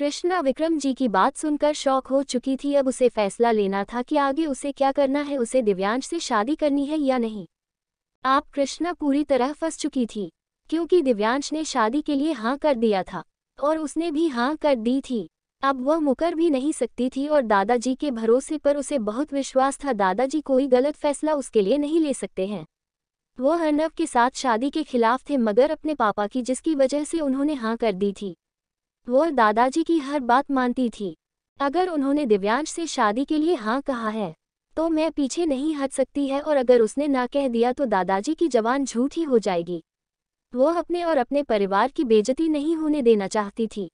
कृष्णा विक्रम जी की बात सुनकर शौक हो चुकी थी अब उसे फैसला लेना था कि आगे उसे क्या करना है उसे दिव्यांश से शादी करनी है या नहीं आप कृष्णा पूरी तरह फंस चुकी थी क्योंकि दिव्यांश ने शादी के लिए हाँ कर दिया था और उसने भी हाँ कर दी थी अब वह मुकर भी नहीं सकती थी और दादाजी के भरोसे पर उसे बहुत विश्वास था दादाजी कोई गलत फैसला उसके लिए नहीं ले सकते हैं वह अर्नव के साथ शादी के खिलाफ थे मगर अपने पापा की जिसकी वजह से उन्होंने हाँ कर दी थी वो दादाजी की हर बात मानती थी अगर उन्होंने दिव्यांश से शादी के लिए हाँ कहा है तो मैं पीछे नहीं हट सकती है और अगर उसने ना कह दिया तो दादाजी की जवान झूठ ही हो जाएगी वो अपने और अपने परिवार की बेजती नहीं होने देना चाहती थी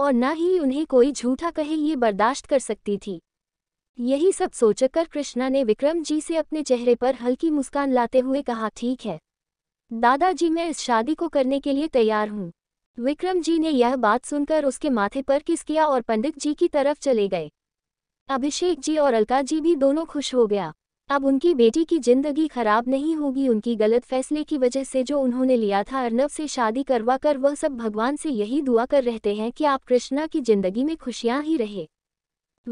और न ही उन्हें कोई झूठा कहे ये बर्दाश्त कर सकती थी यही सब सोचकर कृष्णा ने विक्रम जी से अपने चेहरे पर हल्की मुस्कान लाते हुए कहा ठीक है दादाजी मैं इस शादी को करने के लिए तैयार हूँ विक्रम जी ने यह बात सुनकर उसके माथे पर किस किया और पंडित जी की तरफ चले गए अभिषेक जी और अलका जी भी दोनों खुश हो गया अब उनकी बेटी की जिंदगी खराब नहीं होगी उनकी गलत फैसले की वजह से जो उन्होंने लिया था अर्नब से शादी करवा कर वह सब भगवान से यही दुआ कर रहते हैं कि आप कृष्णा की जिंदगी में खुशियां ही रहे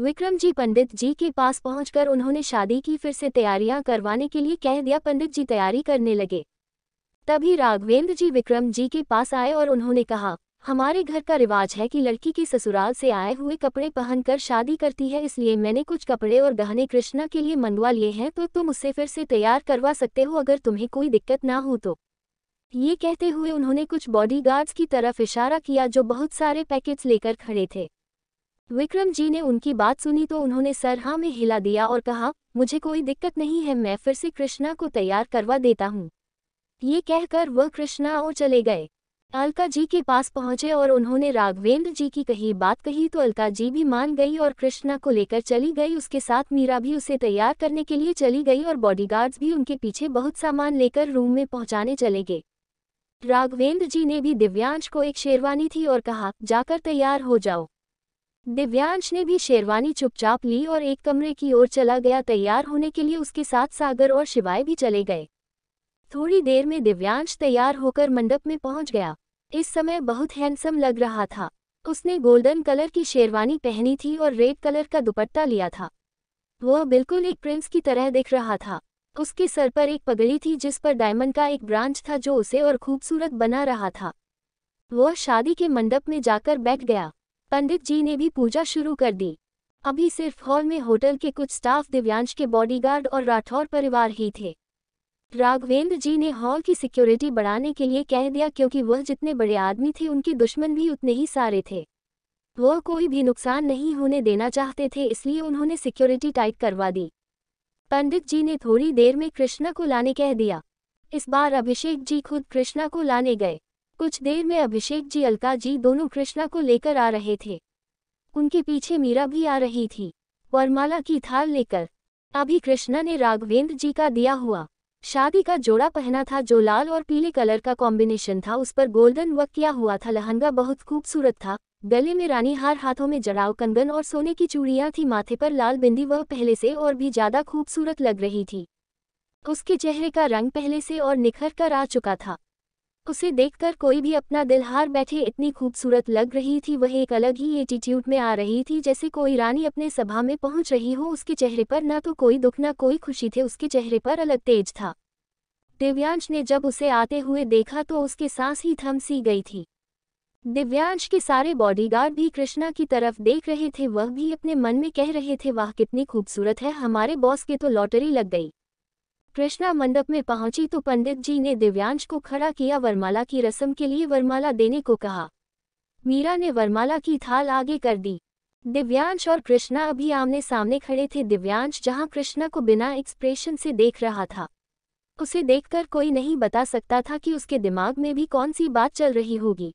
विक्रम जी पंडित जी के पास पहुंचकर उन्होंने शादी की फिर से तैयारियां करवाने के लिए कह दिया पंडित जी तैयारी करने लगे तभी राघवेंद्र जी विक्रम जी के पास आए और उन्होंने कहा हमारे घर का रिवाज है कि लड़की की ससुराल से आए हुए कपड़े पहनकर शादी करती है इसलिए मैंने कुछ कपड़े और गहने कृष्णा के लिए मंगवा लिए हैं तो तुम उसे फिर से तैयार करवा सकते हो अगर तुम्हें कोई दिक्कत ना हो तो ये कहते हुए उन्होंने कुछ बॉडीगार्ड्स की तरफ इशारा किया जो बहुत सारे पैकेट्स लेकर खड़े थे विक्रम जी ने उनकी बात सुनी तो उन्होंने सरहा में हिला दिया और कहा मुझे कोई दिक्कत नहीं है मैं फिर से कृष्णा को तैयार करवा देता हूँ ये कहकर वह कृष्णा और चले गए अलका जी के पास पहुंचे और उन्होंने राघवेंद्र जी की कही बात कही तो अलका जी भी मान गई और कृष्णा को लेकर चली गई उसके साथ मीरा भी उसे तैयार करने के लिए चली गई और बॉडीगार्ड्स भी उनके पीछे बहुत सामान लेकर रूम में पहुंचाने चले गए राघवेंद्र जी ने भी दिव्यांश को एक शेरवानी थी और कहा जाकर तैयार हो जाओ दिव्यांश ने भी शेरवानी चुपचाप ली और एक कमरे की ओर चला गया तैयार होने के लिए उसके साथ सागर और शिवाय भी चले गए थोड़ी देर में दिव्यांश तैयार होकर मंडप में पहुंच गया इस समय बहुत हैंडसम लग रहा था उसने गोल्डन कलर की शेरवानी पहनी थी और रेड कलर का दुपट्टा लिया था वह बिल्कुल एक प्रिंस की तरह दिख रहा था उसके सर पर एक पगड़ी थी जिस पर डायमंड का एक ब्रांच था जो उसे और खूबसूरत बना रहा था वह शादी के मंडप में जाकर बैठ गया पंडित जी ने भी पूजा शुरू कर दी अभी सिर्फ हॉल में होटल के कुछ स्टाफ दिव्यांश के बॉडीगार्ड और राठौर परिवार ही थे राघवेंद्र जी ने हॉल की सिक्योरिटी बढ़ाने के लिए कह दिया क्योंकि वह जितने बड़े आदमी थे उनके दुश्मन भी उतने ही सारे थे वह कोई भी नुकसान नहीं होने देना चाहते थे इसलिए उन्होंने सिक्योरिटी टाइट करवा दी पंडित जी ने थोड़ी देर में कृष्णा को लाने कह दिया इस बार अभिषेक जी खुद कृष्णा को लाने गए कुछ देर में अभिषेक जी अलका जी दोनों कृष्णा को लेकर आ रहे थे उनके पीछे मीरा भी आ रही थी वरमाला की थाल लेकर अभी कृष्णा ने राघवेंद्र जी का दिया हुआ शादी का जोड़ा पहना था जो लाल और पीले कलर का कॉम्बिनेशन था उस पर गोल्डन वर्क किया हुआ था लहंगा बहुत खूबसूरत था गले में रानी हार हाथों में जड़ाव कंगन और सोने की चूड़ियां थी माथे पर लाल बिंदी वह पहले से और भी ज्यादा खूबसूरत लग रही थी उसके चेहरे का रंग पहले से और निखर कर आ चुका था उसे देखकर कोई भी अपना दिल हार बैठे इतनी खूबसूरत लग रही थी वह एक अलग ही एटीट्यूड में आ रही थी जैसे कोई रानी अपने सभा में पहुंच रही हो उसके चेहरे पर ना तो कोई दुख ना कोई खुशी थे उसके चेहरे पर अलग तेज था दिव्यांश ने जब उसे आते हुए देखा तो उसके सांस ही थम सी गई थी दिव्यांश के सारे बॉडीगार्ड भी कृष्णा की तरफ देख रहे थे वह भी अपने मन में कह रहे थे वाह कितनी खूबसूरत है हमारे बॉस के तो लॉटरी लग गई कृष्णा मंडप में पहुंची तो पंडित जी ने दिव्यांश को खड़ा किया वरमाला की रस्म के लिए वरमाला देने को कहा मीरा ने वरमाला की थाल आगे कर दी दिव्यांश और कृष्णा अभी आमने सामने खड़े थे दिव्यांश जहां कृष्णा को बिना एक्सप्रेशन से देख रहा था उसे देखकर कोई नहीं बता सकता था कि उसके दिमाग में भी कौन सी बात चल रही होगी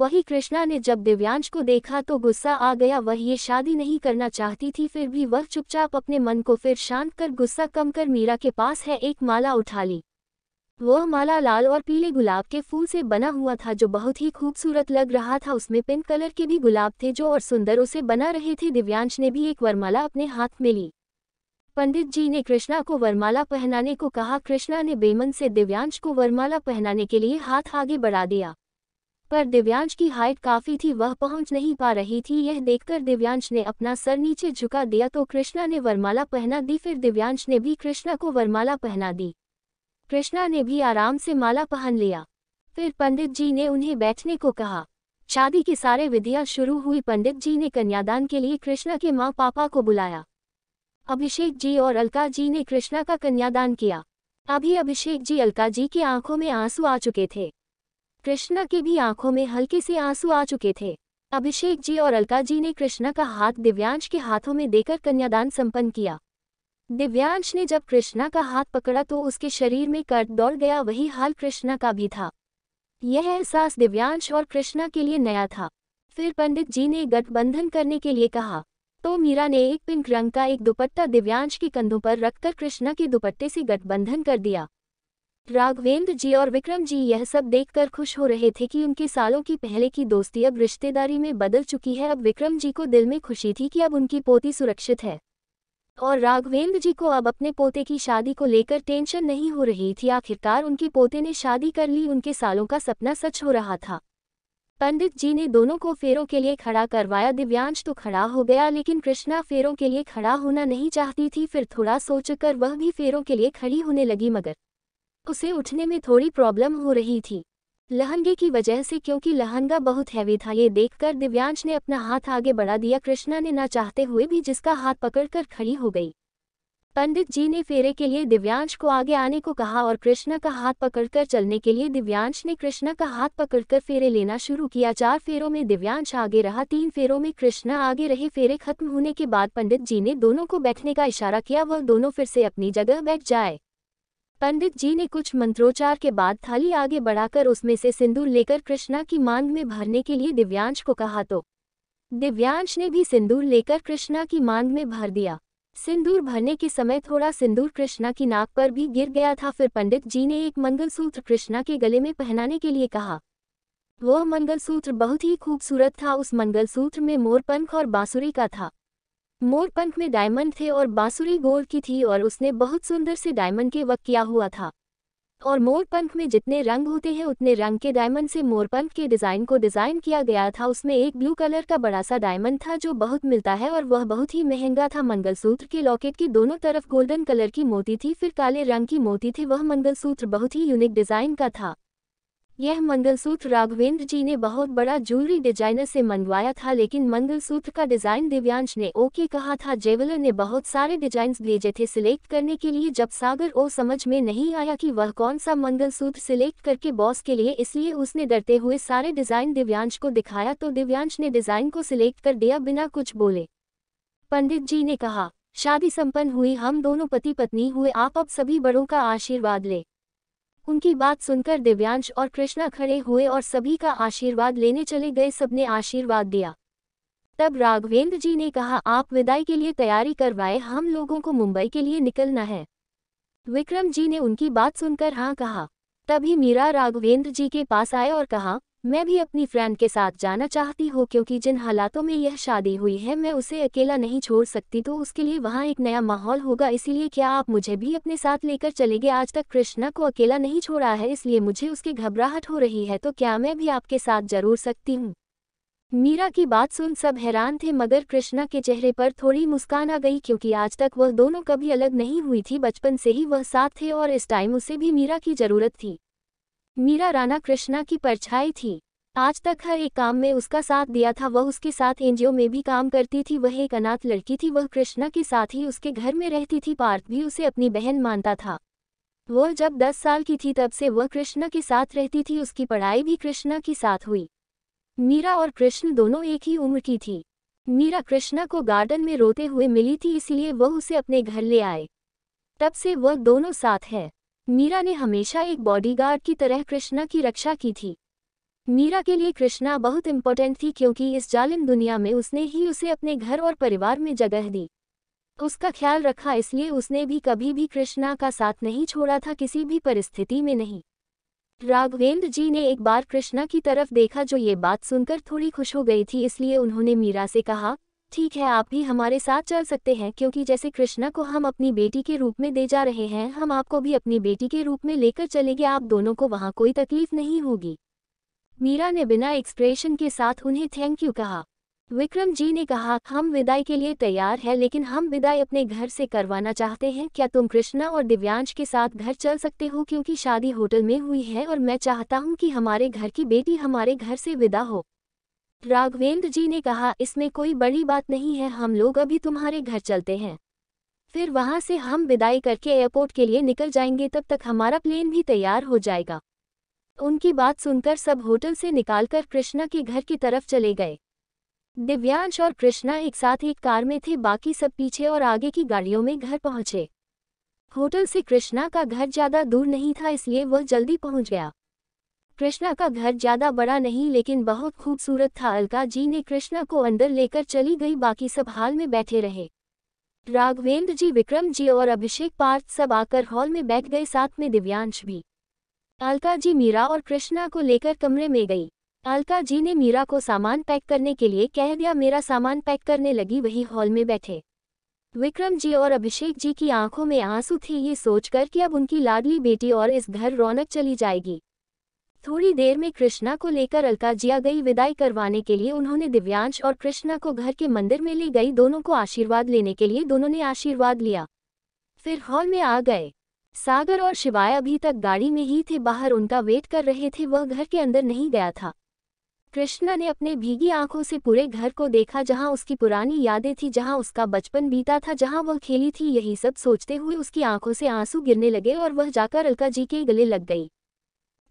वही कृष्णा ने जब दिव्यांश को देखा तो गुस्सा आ गया वह ये शादी नहीं करना चाहती थी फिर भी वह चुपचाप अपने मन को फिर शांत कर गुस्सा कम कर मीरा के पास है एक माला उठा ली वह माला लाल और पीले गुलाब के फूल से बना हुआ था जो बहुत ही खूबसूरत लग रहा था उसमें पिंक कलर के भी गुलाब थे जो और सुंदर उसे बना रहे थे दिव्यांश ने भी एक वरमाला अपने हाथ में ली पंडित जी ने कृष्णा को वरमाला पहनाने को कहा कृष्णा ने बेमन से दिव्यांश को वरमाला पहनाने के लिए हाथ आगे बढ़ा दिया पर दिव्यांश की हाइट काफ़ी थी वह पहुंच नहीं पा रही थी यह देखकर दिव्यांश ने अपना सर नीचे झुका दिया तो कृष्णा ने वरमाला पहना दी फिर दिव्यांश ने भी कृष्णा को वरमाला पहना दी कृष्णा ने भी आराम से माला पहन लिया फिर पंडित जी ने उन्हें बैठने को कहा शादी की सारे विधियां शुरू हुई पंडित जी ने कन्यादान के लिए कृष्णा के माँ पापा को बुलाया अभिषेक जी और अलका जी ने कृष्णा का कन्यादान किया अभी अभिषेक जी अलका जी की आंखों में आंसू आ चुके थे कृष्णा की भी आंखों में हल्के से आंसू आ चुके थे अभिषेक जी और अलका जी ने कृष्णा का हाथ दिव्यांश के हाथों में देकर कन्यादान संपन्न किया दिव्यांश ने जब कृष्णा का हाथ पकड़ा तो उसके शरीर में कट दौड़ गया वही हाल कृष्णा का भी था यह एहसास दिव्यांश और कृष्णा के लिए नया था फिर पंडित जी ने गठबंधन करने के लिए कहा तो मीरा ने एक पिंक रंग का एक दुपट्टा दिव्यांश के कंधों पर रखकर कृष्णा के दुपट्टे से गठबंधन कर दिया राघवेंद्र जी और विक्रम जी यह सब देखकर खुश हो रहे थे कि उनके सालों की पहले की दोस्ती अब रिश्तेदारी में बदल चुकी है अब विक्रम जी को दिल में खुशी थी कि अब उनकी पोती सुरक्षित है और राघवेंद्र जी को अब अपने पोते की शादी को लेकर टेंशन नहीं हो रही थी आखिरकार उनके पोते ने शादी कर ली उनके सालों का सपना सच हो रहा था पंडित जी ने दोनों को फेरों के लिए खड़ा करवाया दिव्यांश तो खड़ा हो गया लेकिन कृष्णा फेरों के लिए खड़ा होना नहीं चाहती थी फिर थोड़ा सोचकर वह भी फेरों के लिए खड़ी होने लगी मगर उसे उठने में थोड़ी प्रॉब्लम हो रही थी लहंगे की वजह से क्योंकि लहंगा बहुत हैवी था ये देखकर दिव्यांश ने अपना हाथ आगे बढ़ा दिया कृष्णा ने ना चाहते हुए भी जिसका हाथ पकड़कर खड़ी हो गई पंडित जी ने फेरे के लिए दिव्यांश को आगे आने को कहा और कृष्णा का हाथ पकड़कर चलने के लिए दिव्यांश ने कृष्णा का हाथ पकड़कर फेरे लेना शुरू किया चार फेरों में दिव्यांश आगे रहा तीन फेरों में कृष्णा आगे रहे फेरे खत्म होने के बाद पंडित जी ने दोनों को बैठने का इशारा किया वह दोनों फिर से अपनी जगह बैठ जाए पंडित जी ने कुछ मंत्रोच्चार के बाद थाली आगे बढ़ाकर उसमें से सिंदूर लेकर कृष्णा की मांग में भरने के लिए दिव्यांश को कहा तो दिव्यांश ने भी सिंदूर लेकर कृष्णा की मांग में भर दिया सिंदूर भरने के समय थोड़ा सिंदूर कृष्णा की नाक पर भी गिर गया था फिर पंडित जी ने एक मंगलसूत्र कृष्णा के गले में पहनाने के लिए कहा वह मंगलसूत्र बहुत ही खूबसूरत था उस मंगलसूत्र में मोरपंख और बांसुरी का था मोरपंख में डायमंड थे और बांसुरी गोल की थी और उसने बहुत सुंदर से डायमंड के वक किया हुआ था और मोरपंख में जितने रंग होते हैं उतने रंग के डायमंड से मोरपंख के डिज़ाइन को डिज़ाइन किया गया था उसमें एक ब्लू कलर का बड़ा सा डायमंड था जो बहुत मिलता है और वह बहुत ही महंगा था मंगलसूत्र के लॉकेट की दोनों तरफ गोल्डन कलर की मोती थी फिर काले रंग की मोती थी वह मंगलसूत्र बहुत ही यूनिक डिज़ाइन का था यह मंगलसूत्र राघवेंद्र जी ने बहुत बड़ा ज्वेलरी डिजाइनर से मंगवाया था लेकिन मंगलसूत्र का डिज़ाइन दिव्यांश ने ओके कहा था जेवलर ने बहुत सारे डिजाइन भेजे थे सिलेक्ट करने के लिए जब सागर ओ समझ में नहीं आया कि वह कौन सा मंगलसूत्र सिलेक्ट करके बॉस के लिए इसलिए उसने डरते हुए सारे डिज़ाइन दिव्यांश को दिखाया तो दिव्यांश ने डिज़ाइन को सिलेक्ट कर दिया बिना कुछ बोले पंडित जी ने कहा शादी सम्पन्न हुई हम दोनों पति पत्नी हुए आप अब सभी बड़ों का आशीर्वाद लें उनकी बात सुनकर दिव्यांश और कृष्णा खड़े हुए और सभी का आशीर्वाद लेने चले गए सबने आशीर्वाद दिया तब राघवेंद्र जी ने कहा आप विदाई के लिए तैयारी करवाए हम लोगों को मुंबई के लिए निकलना है विक्रम जी ने उनकी बात सुनकर हाँ कहा तभी मीरा राघवेंद्र जी के पास आए और कहा मैं भी अपनी फ्रेंड के साथ जाना चाहती हूँ क्योंकि जिन हालातों में यह शादी हुई है मैं उसे अकेला नहीं छोड़ सकती तो उसके लिए वहाँ एक नया माहौल होगा इसीलिए क्या आप मुझे भी अपने साथ लेकर चलेंगे आज तक कृष्णा को अकेला नहीं छोड़ा है इसलिए मुझे उसकी घबराहट हो रही है तो क्या मैं भी आपके साथ जरूर सकती हूँ मीरा की बात सुन सब हैरान थे मगर कृष्णा के चेहरे पर थोड़ी मुस्कान आ गई क्योंकि आज तक वह दोनों कभी अलग नहीं हुई थी बचपन से ही वह साथ थे और इस टाइम उसे भी मीरा की जरूरत थी मीरा राणा कृष्णा की परछाई थी आज तक हर एक काम में उसका साथ दिया था वह उसके साथ एनजीओ में भी काम करती थी वह एक अनाथ लड़की थी वह कृष्णा के साथ ही उसके घर में रहती थी पार्थ भी उसे अपनी बहन मानता था वह जब दस साल की थी तब से वह कृष्णा के साथ रहती थी उसकी पढ़ाई भी कृष्णा के साथ हुई मीरा और कृष्ण दोनों एक ही उम्र की थी मीरा कृष्णा को गार्डन में रोते हुए मिली थी इसलिए वह उसे अपने घर ले आए तब से वह दोनों साथ हैं मीरा ने हमेशा एक बॉडीगार्ड की तरह कृष्णा की रक्षा की थी मीरा के लिए कृष्णा बहुत इम्पोर्टेंट थी क्योंकि इस जालिम दुनिया में उसने ही उसे अपने घर और परिवार में जगह दी उसका ख्याल रखा इसलिए उसने भी कभी भी कृष्णा का साथ नहीं छोड़ा था किसी भी परिस्थिति में नहीं राघवेंद्र जी ने एक बार कृष्णा की तरफ देखा जो ये बात सुनकर थोड़ी खुश हो गई थी इसलिए उन्होंने मीरा से कहा ठीक है आप भी हमारे साथ चल सकते हैं क्योंकि जैसे कृष्णा को हम अपनी बेटी के रूप में दे जा रहे हैं हम आपको भी अपनी बेटी के रूप में लेकर चलेंगे आप दोनों को वहाँ कोई तकलीफ नहीं होगी मीरा ने बिना एक्सप्रेशन के साथ उन्हें थैंक यू कहा विक्रम जी ने कहा हम विदाई के लिए तैयार है लेकिन हम विदाई अपने घर से करवाना चाहते हैं क्या तुम कृष्णा और दिव्यांश के साथ घर चल सकते हो क्योंकि शादी होटल में हुई है और मैं चाहता हूँ कि हमारे घर की बेटी हमारे घर से विदा हो राघवेंद्र जी ने कहा इसमें कोई बड़ी बात नहीं है हम लोग अभी तुम्हारे घर चलते हैं फिर वहां से हम विदाई करके एयरपोर्ट के लिए निकल जाएंगे तब तक हमारा प्लेन भी तैयार हो जाएगा उनकी बात सुनकर सब होटल से निकालकर कृष्णा के घर की तरफ चले गए दिव्यांश और कृष्णा एक साथ एक कार में थे बाकी सब पीछे और आगे की गाड़ियों में घर पहुंचे होटल से कृष्णा का घर ज़्यादा दूर नहीं था इसलिए वह जल्दी पहुंच गया कृष्णा का घर ज्यादा बड़ा नहीं लेकिन बहुत खूबसूरत था अलका जी ने कृष्णा को अंदर लेकर चली गई बाकी सब हाल में बैठे रहे राघवेंद्र जी विक्रम जी और अभिषेक पार्थ सब आकर हॉल में बैठ गए साथ में दिव्यांश भी अलका जी मीरा और कृष्णा को लेकर कमरे में गई अलका जी ने मीरा को सामान पैक करने के लिए कह दिया मेरा सामान पैक करने लगी वही हॉल में बैठे विक्रम जी और अभिषेक जी की आंखों में आंसू थे ये सोचकर कि अब उनकी लाडली बेटी और इस घर रौनक चली जाएगी थोड़ी देर में कृष्णा को लेकर अलका जिया गई विदाई करवाने के लिए उन्होंने दिव्यांश और कृष्णा को घर के मंदिर में ले गई दोनों को आशीर्वाद लेने के लिए दोनों ने आशीर्वाद लिया फिर हॉल में आ गए सागर और शिवाय अभी तक गाड़ी में ही थे बाहर उनका वेट कर रहे थे वह घर के अंदर नहीं गया था कृष्णा ने अपने भीगी आंखों से पूरे घर को देखा जहां उसकी पुरानी यादें थी जहां उसका बचपन बीता था जहां वह खेली थी यही सब सोचते हुए उसकी आंखों से आंसू गिरने लगे और वह जाकर अलका जी के गले लग गई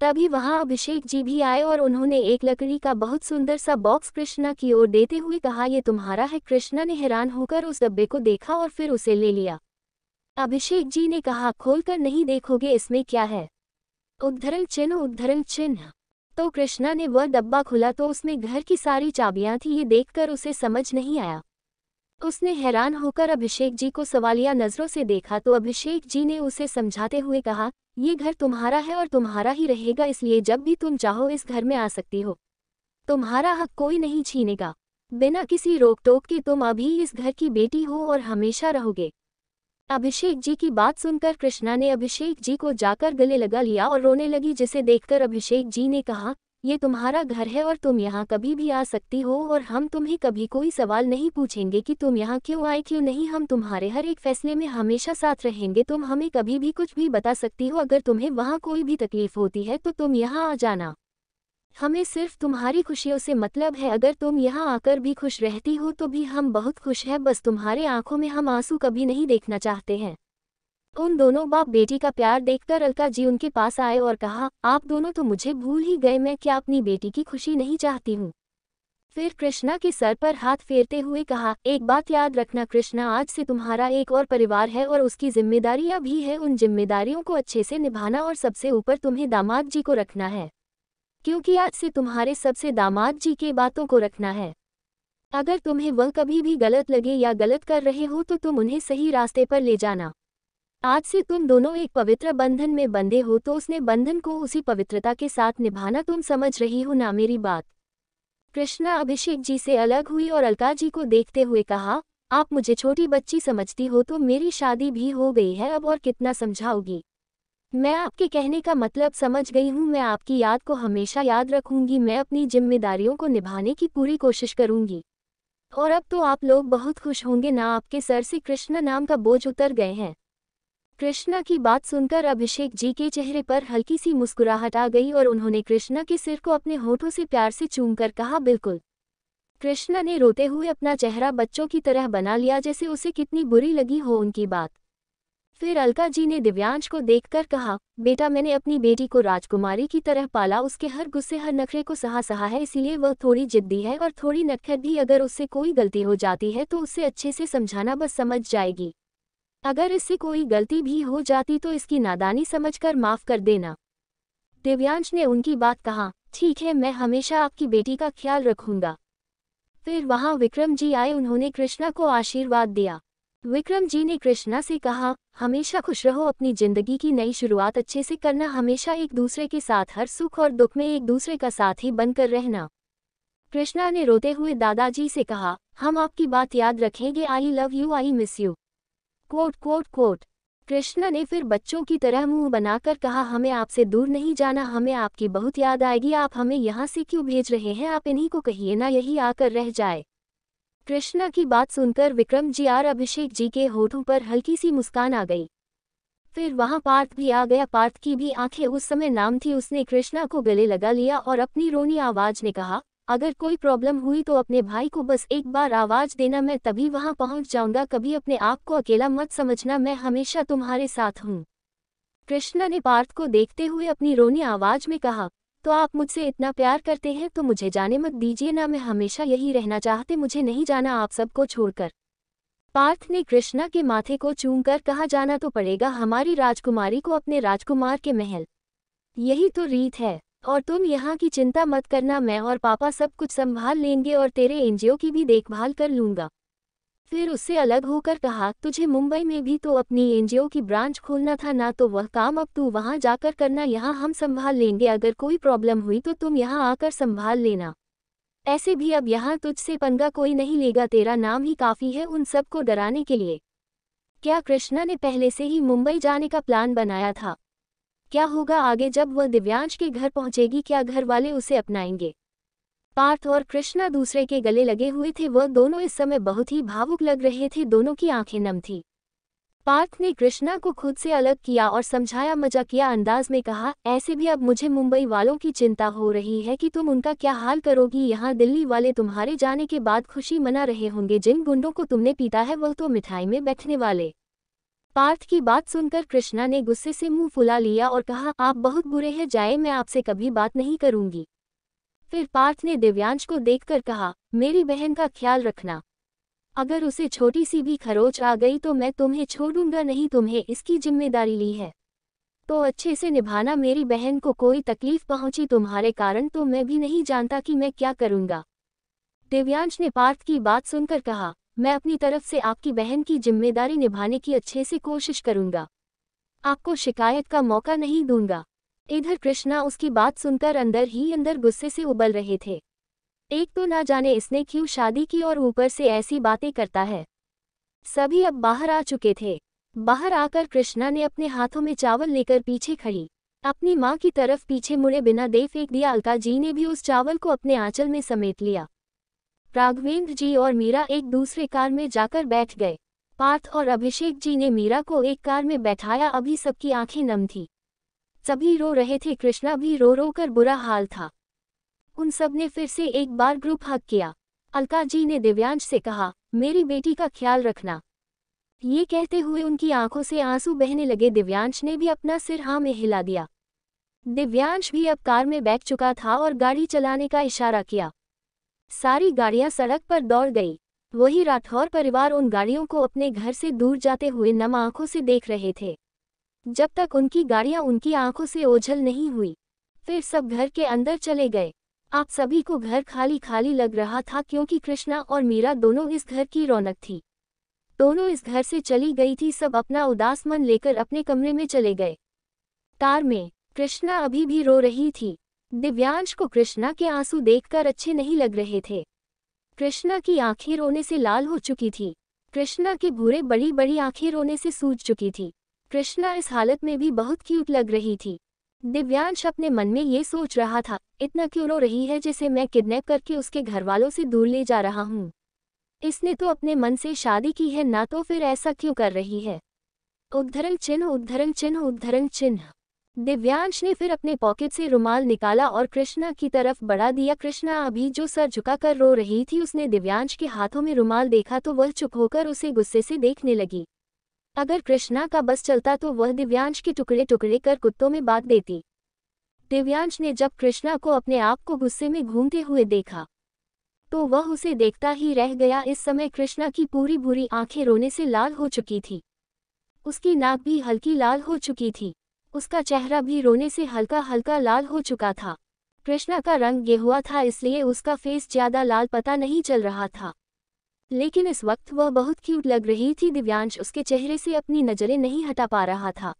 तभी वहां अभिषेक जी भी आए और उन्होंने एक लकड़ी का बहुत सुंदर सा बॉक्स कृष्णा की ओर देते हुए कहा ये तुम्हारा है कृष्णा ने हैरान होकर उस डब्बे को देखा और फिर उसे ले लिया अभिषेक जी ने कहा खोलकर नहीं देखोगे इसमें क्या है उद्धरण चिन्ह उद्धरण चिन्ह तो कृष्णा ने वह डब्बा खुला तो उसमें घर की सारी चाबियां थी ये देखकर उसे समझ नहीं आया उसने हैरान होकर अभिषेक जी को सवालिया नजरों से देखा तो अभिषेक जी ने उसे समझाते हुए कहा ये घर तुम्हारा है और तुम्हारा ही रहेगा इसलिए जब भी तुम चाहो इस घर में आ सकती हो तुम्हारा हक कोई नहीं छीनेगा बिना किसी रोक टोक के तुम अभी इस घर की बेटी हो और हमेशा रहोगे अभिषेक जी की बात सुनकर कृष्णा ने अभिषेक जी को जाकर गले लगा लिया और रोने लगी जिसे देखकर अभिषेक जी ने कहा ये तुम्हारा घर है और तुम यहाँ कभी भी आ सकती हो और हम तुम्हें कभी कोई सवाल नहीं पूछेंगे कि तुम यहाँ क्यों आए क्यों नहीं हम तुम्हारे हर एक फैसले में हमेशा साथ रहेंगे तुम हमें कभी भी कुछ भी बता सकती हो अगर तुम्हें वहाँ कोई भी तकलीफ होती है तो तुम यहाँ आ जाना हमें सिर्फ तुम्हारी खुशियों से मतलब है अगर तुम यहाँ आकर भी खुश रहती हो तो भी हम बहुत खुश हैं बस तुम्हारे आंखों में हम आंसू कभी नहीं देखना चाहते हैं उन दोनों बाप बेटी का प्यार देखकर अलका जी उनके पास आए और कहा आप दोनों तो मुझे भूल ही गए मैं क्या अपनी बेटी की खुशी नहीं चाहती हूँ फिर कृष्णा के सर पर हाथ फेरते हुए कहा एक बात याद रखना कृष्णा आज से तुम्हारा एक और परिवार है और उसकी जिम्मेदारियां भी है उन जिम्मेदारियों को अच्छे से निभाना और सबसे ऊपर तुम्हें दामाद जी को रखना है क्योंकि आज से तुम्हारे सबसे दामाद जी के बातों को रखना है अगर तुम्हें वह कभी भी गलत लगे या गलत कर रहे हो तो तुम उन्हें सही रास्ते पर ले जाना आज से तुम दोनों एक पवित्र बंधन में बंधे हो तो उसने बंधन को उसी पवित्रता के साथ निभाना तुम समझ रही हो ना मेरी बात कृष्णा अभिषेक जी से अलग हुई और अलका जी को देखते हुए कहा आप मुझे छोटी बच्ची समझती हो तो मेरी शादी भी हो गई है अब और कितना समझाओगी मैं आपके कहने का मतलब समझ गई हूँ मैं आपकी याद को हमेशा याद रखूंगी मैं अपनी जिम्मेदारियों को निभाने की पूरी कोशिश करूंगी और अब तो आप लोग बहुत खुश होंगे ना आपके सर से कृष्ण नाम का बोझ उतर गए हैं कृष्णा की बात सुनकर अभिषेक जी के चेहरे पर हल्की सी मुस्कुराहट आ गई और उन्होंने कृष्णा के सिर को अपने होठों से प्यार से चूमकर कहा बिल्कुल कृष्णा ने रोते हुए अपना चेहरा बच्चों की तरह बना लिया जैसे उसे कितनी बुरी लगी हो उनकी बात फिर अलका जी ने दिव्यांश को देखकर कहा बेटा मैंने अपनी बेटी को राजकुमारी की तरह पाला उसके हर गुस्से हर नखरे को सहा सहा है इसलिए वह थोड़ी जिद्दी है और थोड़ी नखर भी अगर उससे कोई गलती हो जाती है तो उससे अच्छे से समझाना बस समझ जाएगी अगर इससे कोई गलती भी हो जाती तो इसकी नादानी समझकर माफ़ कर देना दिव्यांश ने उनकी बात कहा ठीक है मैं हमेशा आपकी बेटी का ख्याल रखूंगा फिर वहां विक्रम जी आए उन्होंने कृष्णा को आशीर्वाद दिया विक्रम जी ने कृष्णा से कहा हमेशा खुश रहो अपनी जिंदगी की नई शुरुआत अच्छे से करना हमेशा एक दूसरे के साथ हर सुख और दुख में एक दूसरे का साथ ही बनकर रहना कृष्णा ने रोते हुए दादाजी से कहा हम आपकी बात याद रखेंगे I love you I miss you quote quote quote Krishna ने फिर बच्चों की तरह मुंह बनाकर कहा हमें आपसे दूर नहीं जाना हमें आपकी बहुत याद आएगी आप हमें यहाँ से क्यों भेज रहे हैं आप इन्हीं को कहिए ना यही आकर रह जाए कृष्णा की बात सुनकर विक्रम जी आर अभिषेक जी के होठों पर हल्की सी मुस्कान आ गई फिर वहां पार्थ भी आ गया पार्थ की भी आंखें उस समय नाम थी उसने कृष्णा को गले लगा लिया और अपनी रोनी आवाज ने कहा अगर कोई प्रॉब्लम हुई तो अपने भाई को बस एक बार आवाज़ देना मैं तभी वहाँ पहुँच जाऊंगा कभी अपने आप को अकेला मत समझना मैं हमेशा तुम्हारे साथ हूँ कृष्णा ने पार्थ को देखते हुए अपनी रोनी आवाज़ में कहा तो आप मुझसे इतना प्यार करते हैं तो मुझे जाने मत दीजिए ना मैं हमेशा यही रहना चाहते मुझे नहीं जाना आप सबको छोड़कर पार्थ ने कृष्णा के माथे को चूमकर कहा जाना तो पड़ेगा हमारी राजकुमारी को अपने राजकुमार के महल यही तो रीत है और तुम यहाँ की चिंता मत करना मैं और पापा सब कुछ संभाल लेंगे और तेरे एनजीओ की भी देखभाल कर लूंगा फिर उससे अलग होकर कहा तुझे मुंबई में भी तो अपनी एनजीओ की ब्रांच खोलना था ना तो वह काम अब तू वहाँ जाकर करना यहाँ हम संभाल लेंगे अगर कोई प्रॉब्लम हुई तो तुम यहाँ आकर संभाल लेना ऐसे भी अब यहाँ तुझसे पंगा कोई नहीं लेगा तेरा नाम ही काफ़ी है उन सबको डराने के लिए क्या कृष्णा ने पहले से ही मुंबई जाने का प्लान बनाया था क्या होगा आगे जब वह दिव्यांश के घर पहुंचेगी क्या घर वाले उसे अपनाएंगे पार्थ और कृष्णा दूसरे के गले लगे हुए थे वह दोनों इस समय बहुत ही भावुक लग रहे थे दोनों की आंखें नम थी पार्थ ने कृष्णा को खुद से अलग किया और समझाया मजा किया अंदाज में कहा ऐसे भी अब मुझे मुंबई वालों की चिंता हो रही है कि तुम उनका क्या हाल करोगी यहाँ दिल्ली वाले तुम्हारे जाने के बाद खुशी मना रहे होंगे जिन गुंडों को तुमने पीता है वह तो मिठाई में बैठने वाले पार्थ की बात सुनकर कृष्णा ने गुस्से से मुंह फुला लिया और कहा आप बहुत बुरे हैं जाए मैं आपसे कभी बात नहीं करूंगी फिर पार्थ ने दिव्यांश को देखकर कहा मेरी बहन का ख्याल रखना अगर उसे छोटी सी भी खरोच आ गई तो मैं तुम्हें छोड़ूंगा नहीं तुम्हें इसकी जिम्मेदारी ली है तो अच्छे से निभाना मेरी बहन को कोई तकलीफ पहुंची तुम्हारे कारण तो मैं भी नहीं जानता कि मैं क्या करूंगा दिव्यांश ने पार्थ की बात सुनकर कहा मैं अपनी तरफ से आपकी बहन की जिम्मेदारी निभाने की अच्छे से कोशिश करूंगा आपको शिकायत का मौका नहीं दूंगा इधर कृष्णा उसकी बात सुनकर अंदर ही अंदर गुस्से से उबल रहे थे एक तो ना जाने इसने क्यों शादी की और ऊपर से ऐसी बातें करता है सभी अब बाहर आ चुके थे बाहर आकर कृष्णा ने अपने हाथों में चावल लेकर पीछे खड़ी अपनी माँ की तरफ पीछे मुड़े बिना दे फेंक दिया अलका जी ने भी उस चावल को अपने आंचल में समेट लिया राघवेंद्र जी और मीरा एक दूसरे कार में जाकर बैठ गए पार्थ और अभिषेक जी ने मीरा को एक कार में बैठाया अभी सबकी आंखें नम थी सभी रो रहे थे कृष्णा भी रो रो कर बुरा हाल था उन सब ने फिर से एक बार ग्रुप हक किया अलका जी ने दिव्यांश से कहा मेरी बेटी का ख्याल रखना ये कहते हुए उनकी आंखों से आंसू बहने लगे दिव्यांश ने भी अपना सिर हाँ में हिला दिया दिव्यांश भी अब कार में बैठ चुका था और गाड़ी चलाने का इशारा किया सारी गाड़ियां सड़क पर दौड़ गई वही राठौर परिवार उन गाड़ियों को अपने घर से दूर जाते हुए नम आंखों से देख रहे थे जब तक उनकी गाड़ियां उनकी आंखों से ओझल नहीं हुई फिर सब घर के अंदर चले गए आप सभी को घर खाली खाली लग रहा था क्योंकि कृष्णा और मीरा दोनों इस घर की रौनक थी दोनों इस घर से चली गई थी सब अपना उदास मन लेकर अपने कमरे में चले गए तार में कृष्णा अभी भी रो रही थी दिव्यांश को कृष्णा के आंसू देखकर अच्छे नहीं लग रहे थे कृष्णा की आंखें रोने से लाल हो चुकी थी कृष्णा के भूरे बड़ी बड़ी आंखें रोने से सूझ चुकी थी कृष्णा इस हालत में भी बहुत क्यूट लग रही थी दिव्यांश अपने मन में ये सोच रहा था इतना क्यों रो रही है जिसे मैं किडनैप करके उसके घर वालों से दूर ले जा रहा हूँ इसने तो अपने मन से शादी की है ना तो फिर ऐसा क्यों कर रही है उद्धरण चिन्ह उद्धरण चिन्ह उद्धरण चिन्ह दिव्यांश ने फिर अपने पॉकेट से रुमाल निकाला और कृष्णा की तरफ बढ़ा दिया कृष्णा अभी जो सर झुकाकर रो रही थी उसने दिव्यांश के हाथों में रुमाल देखा तो वह चुप होकर उसे गुस्से से देखने लगी अगर कृष्णा का बस चलता तो वह दिव्यांश के टुकड़े टुकड़े कर कुत्तों में बांट देती दिव्यांश ने जब कृष्णा को अपने आप को गुस्से में घूमते हुए देखा तो वह उसे देखता ही रह गया इस समय कृष्णा की पूरी भूरी आंखें रोने से लाल हो चुकी थी उसकी नाक भी हल्की लाल हो चुकी थी उसका चेहरा भी रोने से हल्का हल्का लाल हो चुका था कृष्णा का रंग गेहुआ था इसलिए उसका फेस ज्यादा लाल पता नहीं चल रहा था लेकिन इस वक्त वह बहुत क्यूट लग रही थी दिव्यांश उसके चेहरे से अपनी नज़रें नहीं हटा पा रहा था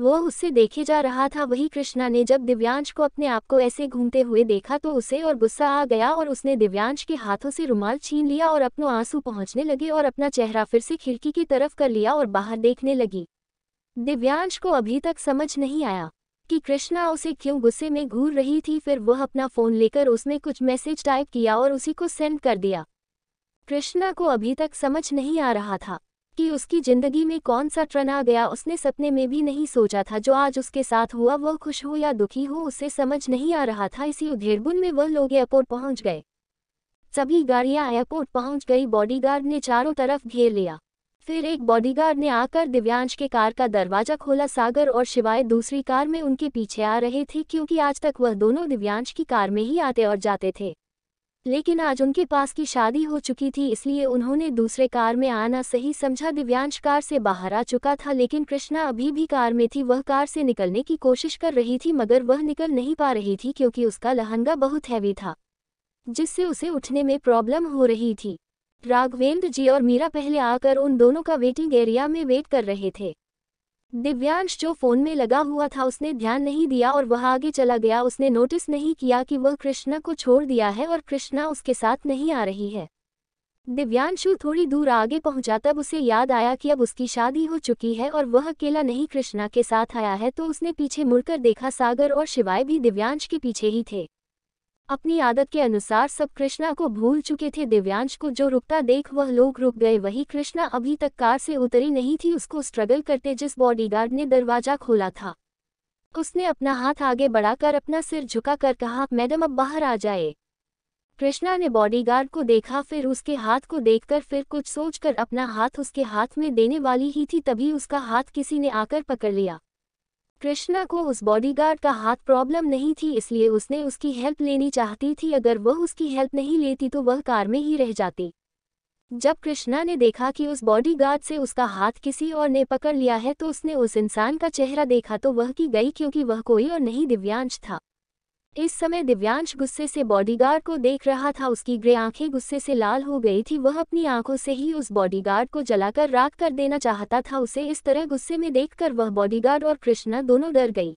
वह उससे देखे जा रहा था वही कृष्णा ने जब दिव्यांश को अपने आप को ऐसे घूमते हुए देखा तो उसे और गुस्सा आ गया और उसने दिव्यांश के हाथों से रुमाल छीन लिया और अपनों आंसू पहुंचने लगे और अपना चेहरा फिर से खिड़की की तरफ कर लिया और बाहर देखने लगी दिव्यांश को अभी तक समझ नहीं आया कि कृष्णा उसे क्यों गुस्से में घूर रही थी फिर वह अपना फ़ोन लेकर उसने कुछ मैसेज टाइप किया और उसी को सेंड कर दिया कृष्णा को अभी तक समझ नहीं आ रहा था कि उसकी ज़िंदगी में कौन सा ट्रन आ गया उसने सपने में भी नहीं सोचा था जो आज उसके साथ हुआ वह खुश हो या दुखी हो उससे समझ नहीं आ रहा था इसी उधेड़बुन में वह लोग एयरपोर्ट पहुंच गए सभी गाड़ियां एयरपोर्ट पहुंच गई बॉडीगार्ड ने चारों तरफ घेर लिया फिर एक बॉडीगार्ड ने आकर दिव्यांश के कार का दरवाजा खोला सागर और शिवाय दूसरी कार में उनके पीछे आ रहे थे क्योंकि आज तक वह दोनों दिव्यांश की कार में ही आते और जाते थे लेकिन आज उनके पास की शादी हो चुकी थी इसलिए उन्होंने दूसरे कार में आना सही समझा दिव्यांश कार से बाहर आ चुका था लेकिन कृष्णा अभी भी कार में थी वह कार से निकलने की कोशिश कर रही थी मगर वह निकल नहीं पा रही थी क्योंकि उसका लहंगा बहुत हैवी था जिससे उसे उठने में प्रॉब्लम हो रही थी राघवेंद्र जी और मीरा पहले आकर उन दोनों का वेटिंग एरिया में वेट कर रहे थे दिव्यांश जो फोन में लगा हुआ था उसने ध्यान नहीं दिया और वह आगे चला गया उसने नोटिस नहीं किया कि वह कृष्णा को छोड़ दिया है और कृष्णा उसके साथ नहीं आ रही है दिव्यांशु थोड़ी दूर आगे पहुंचा तब उसे याद आया कि अब उसकी शादी हो चुकी है और वह अकेला नहीं कृष्णा के साथ आया है तो उसने पीछे मुड़कर देखा सागर और शिवाय भी दिव्यांश के पीछे ही थे अपनी आदत के अनुसार सब कृष्णा को भूल चुके थे दिव्यांश को जो रुकता देख वह लोग रुक गए वही कृष्णा अभी तक कार से उतरी नहीं थी उसको स्ट्रगल करते जिस बॉडीगार्ड ने दरवाजा खोला था उसने अपना हाथ आगे बढ़ाकर अपना सिर झुकाकर कहा मैडम अब बाहर आ जाए कृष्णा ने बॉडीगार्ड को देखा फिर उसके हाथ को देखकर फिर कुछ सोचकर अपना हाथ उसके हाथ में देने वाली ही थी तभी उसका हाथ किसी ने आकर पकड़ लिया कृष्णा को उस बॉडीगार्ड का हाथ प्रॉब्लम नहीं थी इसलिए उसने उसकी हेल्प लेनी चाहती थी अगर वह उसकी हेल्प नहीं लेती तो वह कार में ही रह जाती जब कृष्णा ने देखा कि उस बॉडीगार्ड से उसका हाथ किसी और ने पकड़ लिया है तो उसने उस इंसान का चेहरा देखा तो वह की गई क्योंकि वह कोई और नहीं दिव्यांश था इस समय दिव्यांश गुस्से से बॉडीगार्ड को देख रहा था उसकी ग्रे आंखें गुस्से से लाल हो गई थी वह अपनी आंखों से ही उस बॉडीगार्ड को जलाकर राख कर देना चाहता था उसे इस तरह गुस्से में देखकर वह बॉडीगार्ड और कृष्णा दोनों डर गई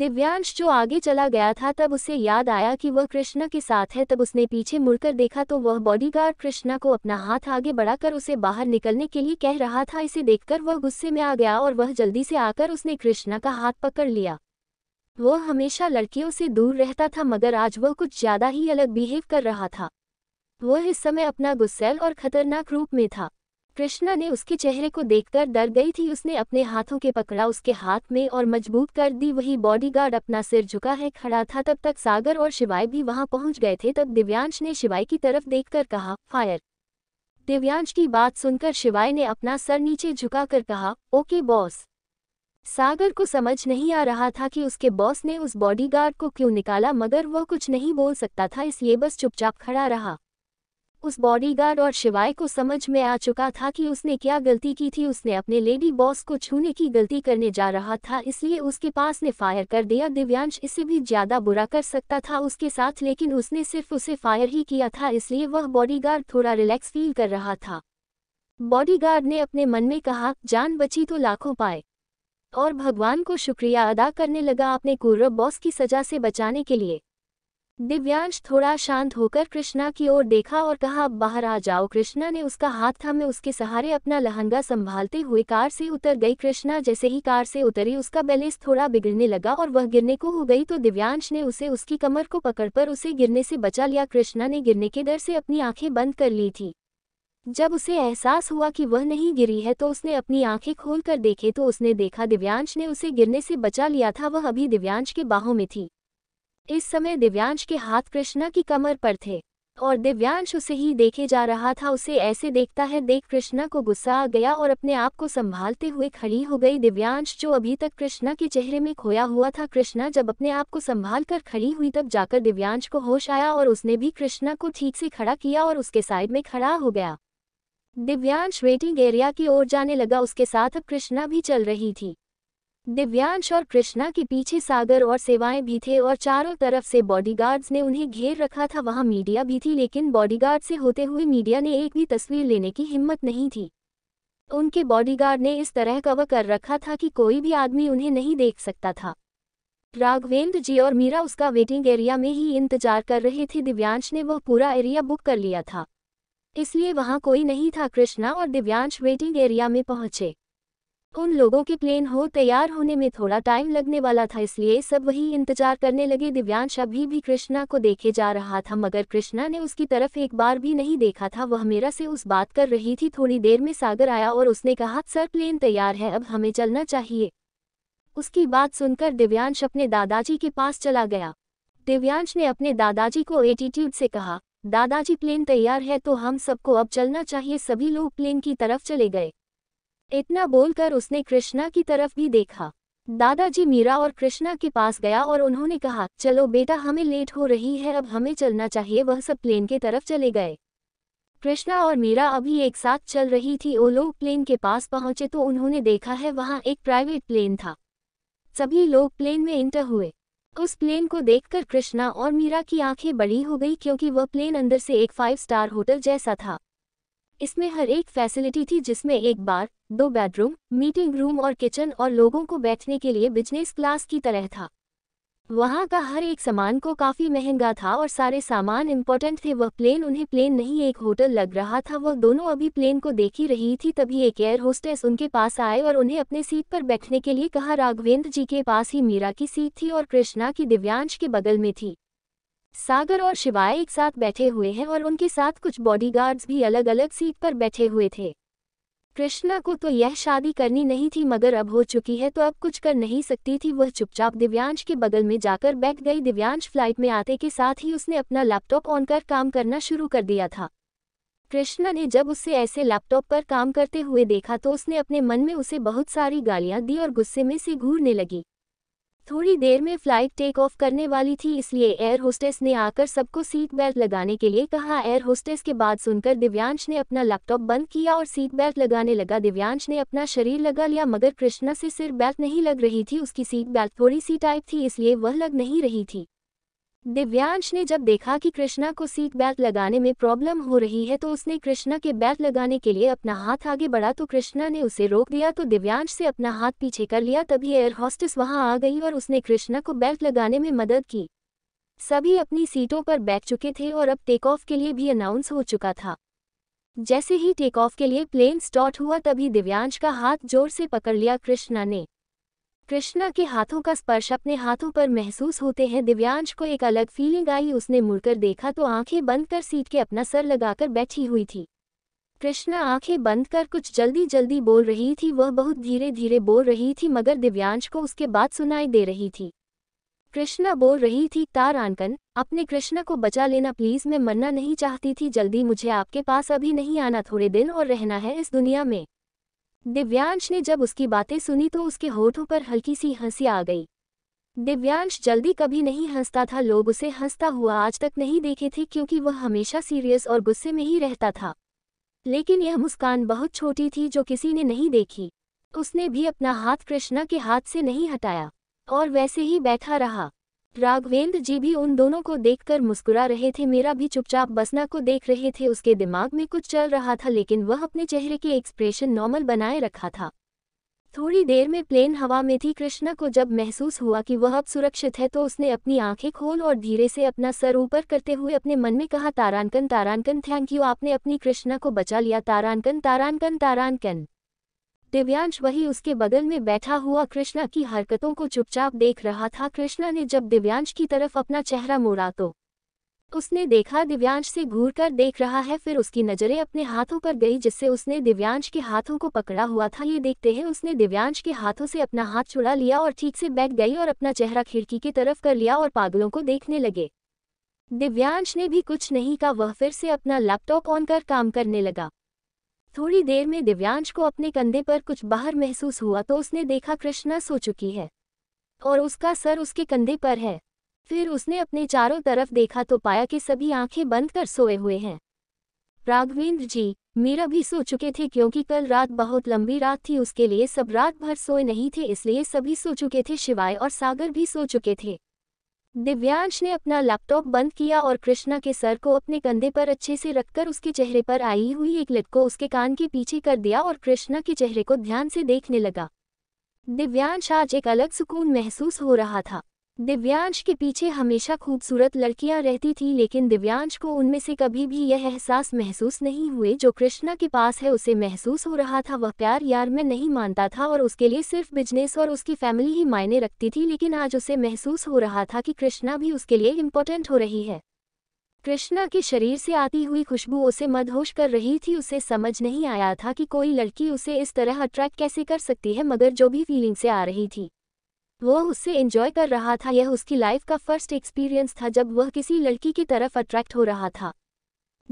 दिव्यांश जो आगे चला गया था तब उसे याद आया कि वह कृष्णा के साथ है तब उसने पीछे मुड़कर देखा तो वह बॉडीगार्ड कृष्णा को अपना हाथ आगे बढ़ाकर उसे बाहर निकलने के लिए कह रहा था इसे देखकर वह गुस्से में आ गया और वह जल्दी से आकर उसने कृष्णा का हाथ पकड़ लिया वह हमेशा लड़कियों से दूर रहता था मगर आज वह कुछ ज़्यादा ही अलग बिहेव कर रहा था वह इस समय अपना गुस्सेल और खतरनाक रूप में था कृष्णा ने उसके चेहरे को देखकर डर गई थी उसने अपने हाथों के पकड़ा उसके हाथ में और मजबूत कर दी वही बॉडीगार्ड अपना सिर झुका है खड़ा था तब तक सागर और शिवाय भी वहां पहुंच गए थे तब दिव्यांश ने शिवाय की तरफ देखकर कहा फायर दिव्यांश की बात सुनकर शिवाय ने अपना सर नीचे झुकाकर कहा ओके बॉस सागर को समझ नहीं आ रहा था कि उसके बॉस ने उस बॉडीगार्ड को क्यों निकाला मगर वह कुछ नहीं बोल सकता था इसलिए बस चुपचाप खड़ा रहा उस बॉडीगार्ड और शिवाय को समझ में आ चुका था कि उसने क्या गलती की थी उसने अपने लेडी बॉस को छूने की गलती करने जा रहा था इसलिए उसके पास ने फायर कर दिया दिव्यांश इससे भी ज्यादा बुरा कर सकता था उसके साथ लेकिन उसने सिर्फ उसे फायर ही किया था इसलिए वह बॉडीगार्ड थोड़ा रिलैक्स फील कर रहा था बॉडीगार्ड ने अपने मन में कहा जान बची तो लाखों पाए और भगवान को शुक्रिया अदा करने लगा अपने कौरव बॉस की सजा से बचाने के लिए दिव्यांश थोड़ा शांत होकर कृष्णा की ओर देखा और कहा अब बाहर आ जाओ कृष्णा ने उसका हाथ थामे उसके सहारे अपना लहंगा संभालते हुए कार से उतर गई कृष्णा जैसे ही कार से उतरी उसका बैलेंस थोड़ा बिगड़ने लगा और वह गिरने को हो गई तो दिव्यांश ने उसे उसकी कमर को पकड़कर उसे गिरने से बचा लिया कृष्णा ने गिरने के डर से अपनी आंखें बंद कर ली थी जब उसे एहसास हुआ कि वह नहीं गिरी है तो उसने अपनी आंखें खोलकर देखे तो उसने देखा दिव्यांश ने उसे गिरने से बचा लिया था वह अभी दिव्यांश के बाहों में थी इस समय दिव्यांश के हाथ कृष्णा की कमर पर थे और दिव्यांश उसे ही देखे जा रहा था उसे ऐसे देखता है देख कृष्णा को गुस्सा आ गया और अपने आप को संभालते हुए खड़ी हो गई दिव्यांश जो अभी तक कृष्णा के चेहरे में खोया हुआ था कृष्णा जब अपने आप को संभाल कर खड़ी हुई तब जाकर दिव्यांश को होश आया और उसने भी कृष्णा को ठीक से खड़ा किया और उसके साइड में खड़ा हो गया दिव्यांश वेटिंग एरिया की ओर जाने लगा उसके साथ अब कृष्णा भी चल रही थी दिव्यांश और कृष्णा के पीछे सागर और सेवाएं भी थे और चारों तरफ से बॉडीगार्ड्स ने उन्हें घेर रखा था वहां मीडिया भी थी लेकिन बॉडीगार्ड से होते हुए मीडिया ने एक भी तस्वीर लेने की हिम्मत नहीं थी उनके बॉडीगार्ड ने इस तरह कवर कर रखा था कि कोई भी आदमी उन्हें नहीं देख सकता था राघवेंद्र जी और मीरा उसका वेटिंग एरिया में ही इंतजार कर रहे थे दिव्यांश ने वह पूरा एरिया बुक कर लिया था इसलिए वहां कोई नहीं था कृष्णा और दिव्यांश वेटिंग एरिया में पहुंचे उन लोगों के प्लेन हो तैयार होने में थोड़ा टाइम लगने वाला था इसलिए सब वही इंतजार करने लगे दिव्यांश अभी भी कृष्णा को देखे जा रहा था मगर कृष्णा ने उसकी तरफ एक बार भी नहीं देखा था वह मेरा से उस बात कर रही थी थोड़ी देर में सागर आया और उसने कहा सर प्लेन तैयार है अब हमें चलना चाहिए उसकी बात सुनकर दिव्यांश अपने दादाजी के पास चला गया दिव्यांश ने अपने दादाजी को एटीट्यूड से कहा दादाजी प्लेन तैयार है तो हम सबको अब चलना चाहिए सभी लोग प्लेन की तरफ चले गए इतना बोलकर उसने कृष्णा की तरफ भी देखा दादाजी मीरा और कृष्णा के पास गया और उन्होंने कहा चलो बेटा हमें लेट हो रही है अब हमें चलना चाहिए वह सब प्लेन के तरफ चले गए कृष्णा और मीरा अभी एक साथ चल रही थी वो लोग प्लेन के पास पहुंचे तो उन्होंने देखा है वहां एक प्राइवेट प्लेन था सभी लोग प्लेन में इंटर हुए उस प्लेन को देखकर कृष्णा और मीरा की आंखें बड़ी हो गई क्योंकि वह प्लेन अंदर से एक फाइव स्टार होटल जैसा था इसमें हर एक फैसिलिटी थी जिसमें एक बार दो बेडरूम मीटिंग रूम और किचन और लोगों को बैठने के लिए बिजनेस क्लास की तरह था वहाँ का हर एक सामान को काफ़ी महंगा था और सारे सामान इम्पोर्टेंट थे वह प्लेन उन्हें प्लेन नहीं एक होटल लग रहा था वह दोनों अभी प्लेन को देख ही रही थी तभी एक एयर होस्टेस उनके पास आए और उन्हें अपने सीट पर बैठने के लिए कहा राघवेंद्र जी के पास ही मीरा की सीट थी और कृष्णा की दिव्यांश के बगल में थी सागर और शिवाय एक साथ बैठे हुए हैं और उनके साथ कुछ बॉडीगार्ड्स भी अलग अलग सीट पर बैठे हुए थे कृष्णा को तो यह शादी करनी नहीं थी मगर अब हो चुकी है तो अब कुछ कर नहीं सकती थी वह चुपचाप दिव्यांश के बगल में जाकर बैठ गई दिव्यांश फ्लाइट में आते के साथ ही उसने अपना लैपटॉप ऑन कर काम करना शुरू कर दिया था कृष्णा ने जब उसे ऐसे लैपटॉप पर काम करते हुए देखा तो उसने अपने मन में उसे बहुत सारी गालियां दी और गुस्से में से घूरने लगी थोड़ी देर में फ्लाइट टेक ऑफ करने वाली थी इसलिए एयर होस्टेस ने आकर सबको सीट बेल्ट लगाने के लिए कहा एयर होस्टेस के बाद सुनकर दिव्यांश ने अपना लैपटॉप बंद किया और सीट बेल्ट लगाने लगा दिव्यांश ने अपना शरीर लगा लिया मगर कृष्णा से सिर बेल्ट नहीं लग रही थी उसकी सीट बेल्ट थोड़ी सी टाइप थी इसलिए वह लग नहीं रही थी दिव्यांश ने जब देखा कि कृष्णा को सीट बेल्ट लगाने में प्रॉब्लम हो रही है तो उसने कृष्णा के बेल्ट लगाने के लिए अपना हाथ आगे बढ़ा तो कृष्णा ने उसे रोक दिया तो दिव्यांश से अपना हाथ पीछे कर लिया तभी एयर हॉस्टेस वहां आ गई और उसने कृष्णा को बेल्ट लगाने में मदद की सभी अपनी सीटों पर बैठ चुके थे और अब टेक ऑफ के लिए भी अनाउंस हो चुका था जैसे ही टेक ऑफ के लिए प्लेन स्टॉट हुआ तभी दिव्यांश का हाथ जोर से पकड़ लिया कृष्णा ने कृष्णा के हाथों का स्पर्श अपने हाथों पर महसूस होते हैं दिव्यांश को एक अलग फीलिंग आई उसने मुड़कर देखा तो आंखें बंद कर सीट के अपना सर लगाकर बैठी हुई थी कृष्णा आंखें बंद कर कुछ जल्दी जल्दी बोल रही थी वह बहुत धीरे धीरे बोल रही थी मगर दिव्यांश को उसके बाद सुनाई दे रही थी कृष्णा बोल रही थी तार आनकन अपने कृष्णा को बचा लेना प्लीज मैं मरना नहीं चाहती थी जल्दी मुझे आपके पास अभी नहीं आना थोड़े दिन और रहना है इस दुनिया में दिव्यांश ने जब उसकी बातें सुनी तो उसके होठों पर हल्की सी हंसी आ गई दिव्यांश जल्दी कभी नहीं हंसता था लोग उसे हंसता हुआ आज तक नहीं देखे थे क्योंकि वह हमेशा सीरियस और गुस्से में ही रहता था लेकिन यह मुस्कान बहुत छोटी थी जो किसी ने नहीं देखी उसने भी अपना हाथ कृष्णा के हाथ से नहीं हटाया और वैसे ही बैठा रहा राघवेंद्र जी भी उन दोनों को देखकर मुस्कुरा रहे थे मेरा भी चुपचाप बसना को देख रहे थे उसके दिमाग में कुछ चल रहा था लेकिन वह अपने चेहरे के एक्सप्रेशन नॉर्मल बनाए रखा था थोड़ी देर में प्लेन हवा में थी कृष्णा को जब महसूस हुआ कि वह अब सुरक्षित है तो उसने अपनी आंखें खोल और धीरे से अपना सर ऊपर करते हुए अपने मन में कहा तारानकन तारानकन थैंक यू आपने अपनी कृष्णा को बचा लिया तारानकन तारानकन तारानकन दिव्यांश वही उसके बगल में बैठा हुआ कृष्णा की हरकतों को चुपचाप देख रहा था कृष्णा ने जब दिव्यांश की तरफ अपना चेहरा मोड़ा तो उसने देखा दिव्यांश से घूर कर देख रहा है फिर उसकी नज़रें अपने हाथों पर गई जिससे उसने दिव्यांश के हाथों को पकड़ा हुआ था ये देखते हैं उसने दिव्यांश के हाथों से अपना हाथ छुड़ा लिया और ठीक से बैठ गई और अपना चेहरा खिड़की की तरफ कर लिया और पागलों को देखने लगे दिव्यांश ने भी कुछ नहीं कहा वह फिर से अपना लैपटॉप ऑन कर काम करने लगा थोड़ी देर में दिव्यांश को अपने कंधे पर कुछ बाहर महसूस हुआ तो उसने देखा कृष्णा सो चुकी है और उसका सर उसके कंधे पर है फिर उसने अपने चारों तरफ देखा तो पाया कि सभी आंखें बंद कर सोए हुए हैं राघवेंद्र जी मीरा भी सो चुके थे क्योंकि कल रात बहुत लंबी रात थी उसके लिए सब रात भर सोए नहीं थे इसलिए सभी सो चुके थे शिवाय और सागर भी सो चुके थे दिव्यांश ने अपना लैपटॉप बंद किया और कृष्णा के सर को अपने कंधे पर अच्छे से रखकर उसके चेहरे पर आई हुई एक लिट को उसके कान के पीछे कर दिया और कृष्णा के चेहरे को ध्यान से देखने लगा दिव्यांश आज एक अलग सुकून महसूस हो रहा था दिव्यांश के पीछे हमेशा खूबसूरत लड़कियां रहती थीं लेकिन दिव्यांश को उनमें से कभी भी यह एहसास महसूस नहीं हुए जो कृष्णा के पास है उसे महसूस हो रहा था वह प्यार यार में नहीं मानता था और उसके लिए सिर्फ बिजनेस और उसकी फैमिली ही मायने रखती थी लेकिन आज उसे महसूस हो रहा था कि कृष्णा भी उसके लिए इम्पोर्टेंट हो रही है कृष्णा के शरीर से आती हुई खुशबू उसे मदहोश कर रही थी उसे समझ नहीं आया था कि कोई लड़की उसे इस तरह अट्रैक्ट कैसे कर सकती है मगर जो भी फीलिंग से आ रही थी वह उससे एंजॉय कर रहा था यह उसकी लाइफ का फर्स्ट एक्सपीरियंस था जब वह किसी लड़की की तरफ अट्रैक्ट हो रहा था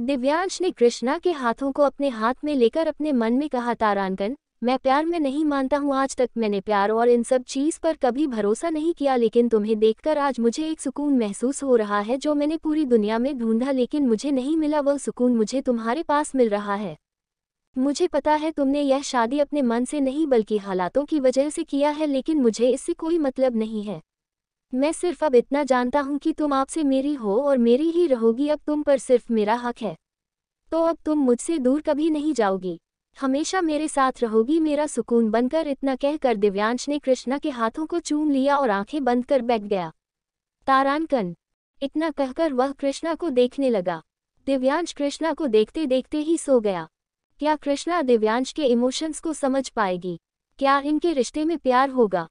दिव्यांश ने कृष्णा के हाथों को अपने हाथ में लेकर अपने मन में कहा तारांकन मैं प्यार में नहीं मानता हूँ आज तक मैंने प्यार और इन सब चीज़ पर कभी भरोसा नहीं किया लेकिन तुम्हें देखकर आज मुझे एक सुकून महसूस हो रहा है जो मैंने पूरी दुनिया में ढूंढा लेकिन मुझे नहीं मिला वह सुकून मुझे तुम्हारे पास मिल रहा है मुझे पता है तुमने यह शादी अपने मन से नहीं बल्कि हालातों की वजह से किया है लेकिन मुझे इससे कोई मतलब नहीं है मैं सिर्फ अब इतना जानता हूँ कि तुम आपसे मेरी हो और मेरी ही रहोगी अब तुम पर सिर्फ मेरा हक है तो अब तुम मुझसे दूर कभी नहीं जाओगी हमेशा मेरे साथ रहोगी मेरा सुकून बनकर इतना कहकर दिव्यांश ने कृष्णा के हाथों को चूम लिया और आंखें बंद कर बैठ गया तारानकन इतना कहकर वह कृष्णा को देखने लगा दिव्यांश कृष्णा को देखते देखते ही सो गया क्या कृष्णा दिव्यांश के इमोशंस को समझ पाएगी क्या इनके रिश्ते में प्यार होगा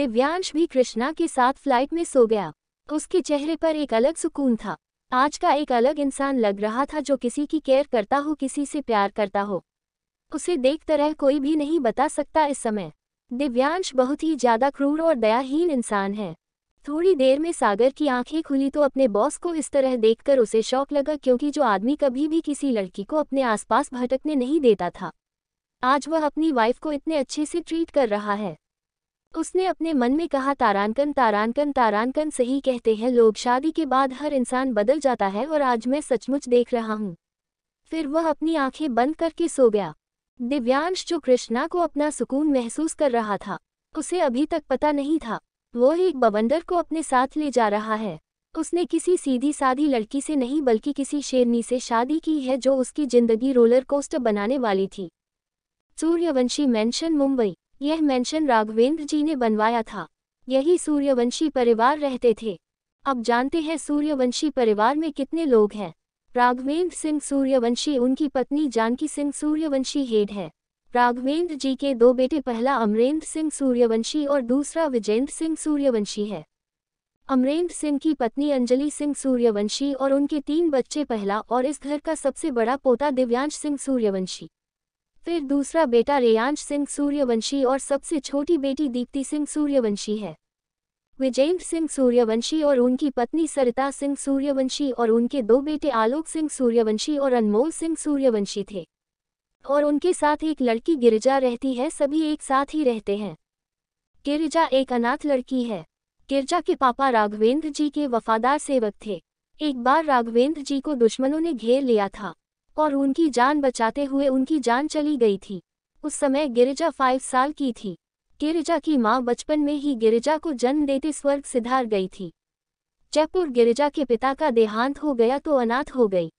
दिव्यांश भी कृष्णा के साथ फ्लाइट में सो गया उसके चेहरे पर एक अलग सुकून था आज का एक अलग इंसान लग रहा था जो किसी की केयर करता हो किसी से प्यार करता हो उसे देख तरह कोई भी नहीं बता सकता इस समय दिव्यांश बहुत ही ज्यादा क्रूर और दयाहीन इंसान है थोड़ी देर में सागर की आंखें खुली तो अपने बॉस को इस तरह देखकर उसे शौक लगा क्योंकि जो आदमी कभी भी किसी लड़की को अपने आसपास भटकने नहीं देता था आज वह अपनी वाइफ को इतने अच्छे से ट्रीट कर रहा है उसने अपने मन में कहा तारानकन तारानकन तारानकन सही कहते हैं लोग शादी के बाद हर इंसान बदल जाता है और आज मैं सचमुच देख रहा हूँ फिर वह अपनी आंखें बंद करके सो गया दिव्यांश जो कृष्णा को अपना सुकून महसूस कर रहा था उसे अभी तक पता नहीं था वो एक बवंडर को अपने साथ ले जा रहा है उसने किसी सीधी साधी लड़की से नहीं बल्कि किसी शेरनी से शादी की है जो उसकी जिंदगी रोलर कोस्टर बनाने वाली थी सूर्यवंशी मैंशन मुंबई यह मैंशन राघवेंद्र जी ने बनवाया था यही सूर्यवंशी परिवार रहते थे अब जानते हैं सूर्यवंशी परिवार में कितने लोग हैं राघवेंद्र सिंह सूर्यवंशी उनकी पत्नी जानकी सिंह सूर्यवंशी हेड है राघवेंद्र जी के दो बेटे पहला अमरेंद्र सिंह सूर्यवंशी और दूसरा विजेंद्र सिंह सूर्यवंशी है अमरेंद्र सिंह की पत्नी अंजलि सिंह सूर्यवंशी और उनके तीन बच्चे पहला और इस घर का सबसे बड़ा पोता दिव्यांश सिंह सूर्यवंशी फिर दूसरा बेटा रेयांश सिंह सूर्यवंशी और सबसे छोटी बेटी दीप्ति सिंह सूर्यवंशी है विजेंद्र सिंह सूर्यवंशी और उनकी पत्नी सरिता सिंह सूर्यवंशी और उनके दो बेटे आलोक सिंह सूर्यवंशी और अनमोल सिंह सूर्यवंशी थे और उनके साथ एक लड़की गिरिजा रहती है सभी एक साथ ही रहते हैं गिरिजा एक अनाथ लड़की है गिरजा के पापा राघवेंद्र जी के वफादार सेवक थे एक बार राघवेंद्र जी को दुश्मनों ने घेर लिया था और उनकी जान बचाते हुए उनकी जान चली गई थी उस समय गिरिजा फाइव साल की थी गिरिजा की माँ बचपन में ही गिरिजा को जन्म देते स्वर्ग सिधार गई थी जयपुर गिरिजा के पिता का देहांत हो गया तो अनाथ हो गई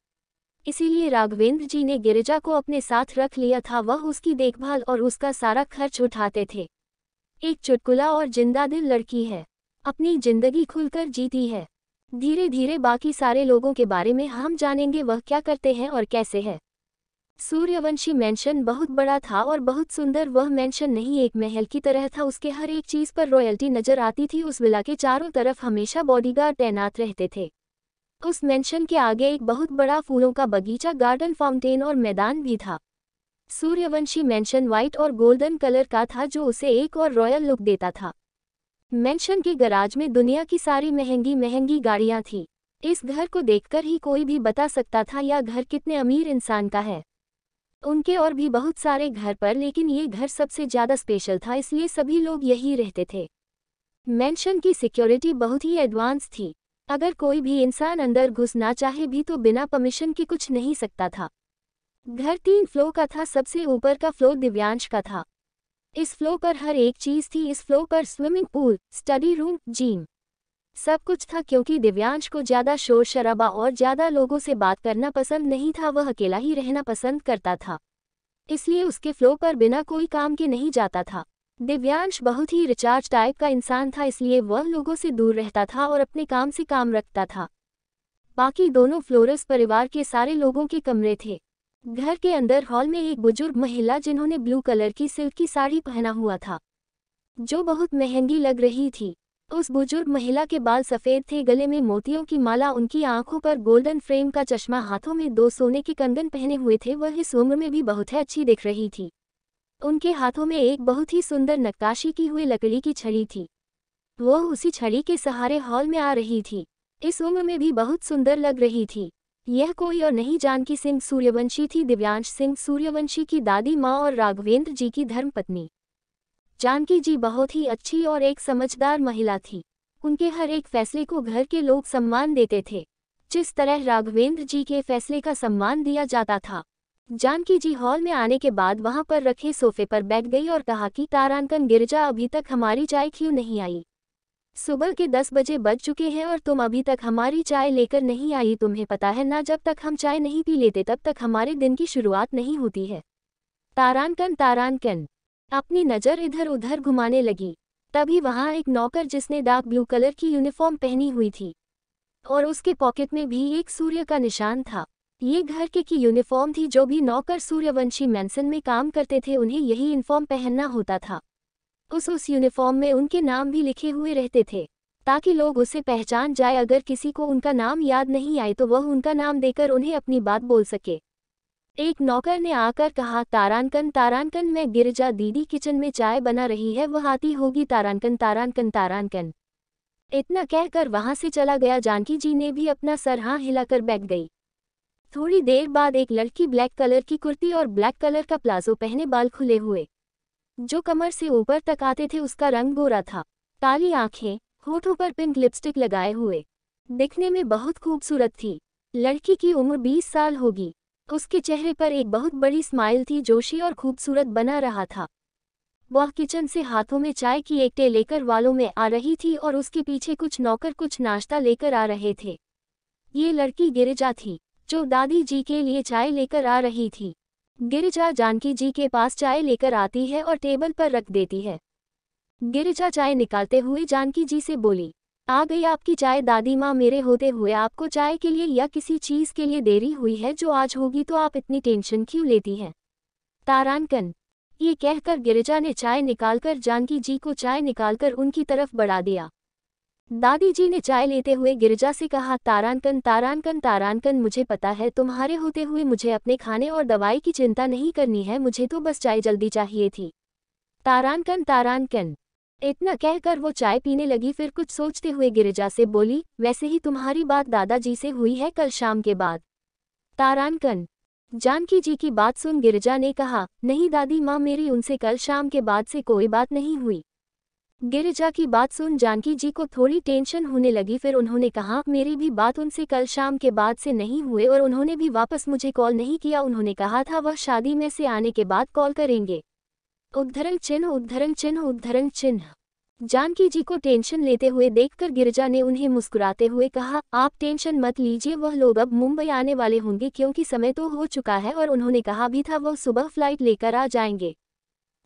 इसीलिए राघवेंद्र जी ने गिरिजा को अपने साथ रख लिया था वह उसकी देखभाल और उसका सारा खर्च उठाते थे एक चुटकुला और जिंदा दिल लड़की है अपनी जिंदगी खुलकर जीती है धीरे धीरे बाकी सारे लोगों के बारे में हम जानेंगे वह क्या करते हैं और कैसे है सूर्यवंशी मैंशन बहुत बड़ा था और बहुत सुंदर वह मैंशन नहीं एक महल की तरह था उसके हर एक चीज़ पर रॉयल्टी नजर आती थी उस विला के चारों तरफ हमेशा बॉडीगार्ड तैनात रहते थे उस मेंशन के आगे एक बहुत बड़ा फूलों का बगीचा गार्डन फाउंटेन और मैदान भी था सूर्यवंशी मेंशन व्हाइट और गोल्डन कलर का था जो उसे एक और रॉयल लुक देता था मेंशन के गराज में दुनिया की सारी महंगी महंगी गाड़ियां थीं इस घर को देखकर ही कोई भी बता सकता था यह घर कितने अमीर इंसान का है उनके और भी बहुत सारे घर पर लेकिन ये घर सबसे ज़्यादा स्पेशल था इसलिए सभी लोग यही रहते थे मेंशन की सिक्योरिटी बहुत ही एडवांस थी अगर कोई भी इंसान अंदर घुसना चाहे भी तो बिना परमिशन के कुछ नहीं सकता था घर तीन फ्लो का था सबसे ऊपर का फ्लोर दिव्यांश का था इस फ्लो पर हर एक चीज थी इस फ्लोर पर swimming pool study room gym सब कुछ था क्योंकि दिव्यांश को ज्यादा शोर शराबा और ज्यादा लोगों से बात करना पसंद नहीं था वह अकेला ही रहना पसंद करता था इसलिए उसके फ्लो पर बिना कोई काम के नहीं जाता था दिव्यांश बहुत ही रिचार्ज टाइप का इंसान था इसलिए वह लोगों से दूर रहता था और अपने काम से काम रखता था बाकी दोनों फ्लोरस परिवार के सारे लोगों के कमरे थे घर के अंदर हॉल में एक बुजुर्ग महिला जिन्होंने ब्लू कलर की सिल्क की साड़ी पहना हुआ था जो बहुत महंगी लग रही थी उस बुजुर्ग महिला के बाल सफ़ेद थे गले में मोतियों की माला उनकी आंखों पर गोल्डन फ्रेम का चश्मा हाथों में दो सोने के कंगन पहने हुए थे वह इस उम्र में भी बहुत ही अच्छी दिख रही थी उनके हाथों में एक बहुत ही सुंदर नक्काशी की हुई लकड़ी की छड़ी थी वो उसी छड़ी के सहारे हॉल में आ रही थी इस उम्र में भी बहुत सुंदर लग रही थी यह कोई और नहीं जानकी सिंह सूर्यवंशी थी दिव्यांश सिंह सूर्यवंशी की दादी माँ और राघवेंद्र जी की धर्मपत्नी जानकी जी बहुत ही अच्छी और एक समझदार महिला थी उनके हर एक फैसले को घर के लोग सम्मान देते थे जिस तरह राघवेंद्र जी के फैसले का सम्मान दिया जाता था जानकी जी हॉल में आने के बाद वहां पर रखे सोफे पर बैठ गई और कहा कि तारांकन गिरजा अभी तक हमारी चाय क्यों नहीं आई सुबह के दस बजे बज चुके हैं और तुम अभी तक हमारी चाय लेकर नहीं आई तुम्हें पता है ना जब तक हम चाय नहीं पी लेते तब तक हमारे दिन की शुरुआत नहीं होती है तारानकन तारानकन अपनी नज़र इधर उधर घुमाने लगी तभी वहाँ एक नौकर जिसने डार्क ब्लू कलर की यूनिफॉर्म पहनी हुई थी और उसके पॉकेट में भी एक सूर्य का निशान था ये घर के की यूनिफॉर्म थी जो भी नौकर सूर्यवंशी मैंसन में काम करते थे उन्हें यही यूनिफॉर्म पहनना होता था उस उस यूनिफॉर्म में उनके नाम भी लिखे हुए रहते थे ताकि लोग उसे पहचान जाए अगर किसी को उनका नाम याद नहीं आए तो वह उनका नाम देकर उन्हें अपनी बात बोल सके एक नौकर ने आकर कहा तारानकन तारानकन मैं गिरजा दीदी किचन में चाय बना रही है वह आती होगी तारानकन तारानकन तारानकन इतना कहकर वहां से चला गया जानकी जी ने भी अपना सर हाँ हिलाकर बैठ गई थोड़ी देर बाद एक लड़की ब्लैक कलर की कुर्ती और ब्लैक कलर का प्लाजो पहने बाल खुले हुए जो कमर से ऊपर तक आते थे उसका रंग गोरा था काली आंखें होठों पर पिंक लिपस्टिक लगाए हुए दिखने में बहुत खूबसूरत थी लड़की की उम्र बीस साल होगी उसके चेहरे पर एक बहुत बड़ी स्माइल थी जोशी और खूबसूरत बना रहा था वह किचन से हाथों में चाय की टे लेकर वालों में आ रही थी और उसके पीछे कुछ नौकर कुछ नाश्ता लेकर आ रहे थे ये लड़की गिरिजा थी जो दादी जी के लिए चाय लेकर आ रही थी गिरिजा जानकी जी के पास चाय लेकर आती है और टेबल पर रख देती है गिरिजा चाय निकालते हुए जानकी जी से बोली आ गई आपकी चाय दादी माँ मेरे होते हुए आपको चाय के लिए या किसी चीज़ के लिए देरी हुई है जो आज होगी तो आप इतनी टेंशन क्यों लेती हैं तारानकन ये कहकर गिरिजा ने चाय निकालकर जानकी जी को चाय निकालकर उनकी तरफ बढ़ा दिया दादी जी ने चाय लेते हुए गिरजा से कहा तारानकन तारानकन तारानकन मुझे पता है तुम्हारे होते हुए मुझे अपने खाने और दवाई की चिंता नहीं करनी है मुझे तो बस चाय जल्दी चाहिए थी तारानकन तारानकन इतना कहकर वो चाय पीने लगी फिर कुछ सोचते हुए गिरिजा से बोली वैसे ही तुम्हारी बात दादाजी से हुई है कल शाम के बाद तारानकन जानकी जी की बात सुन गिरिजा ने कहा नहीं दादी माँ मेरी उनसे कल शाम के बाद से कोई बात नहीं हुई गिरिजा की बात सुन जानकी जी को थोड़ी टेंशन होने लगी फिर उन्होंने कहा मेरी भी बात उनसे कल शाम के बाद से नहीं हुए और उन्होंने भी वापस मुझे कॉल नहीं किया उन्होंने कहा था वह शादी में से आने के बाद कॉल करेंगे उद्धरण चिन्ह उद्धरण चिन्ह उद्धरण चिन्ह जानकी जी को टेंशन लेते हुए देखकर गिरिजा ने उन्हें मुस्कुराते हुए कहा आप टेंशन मत लीजिए वह लोग अब मुंबई आने वाले होंगे क्योंकि समय तो हो चुका है और उन्होंने कहा भी था वह सुबह फ्लाइट लेकर आ जाएंगे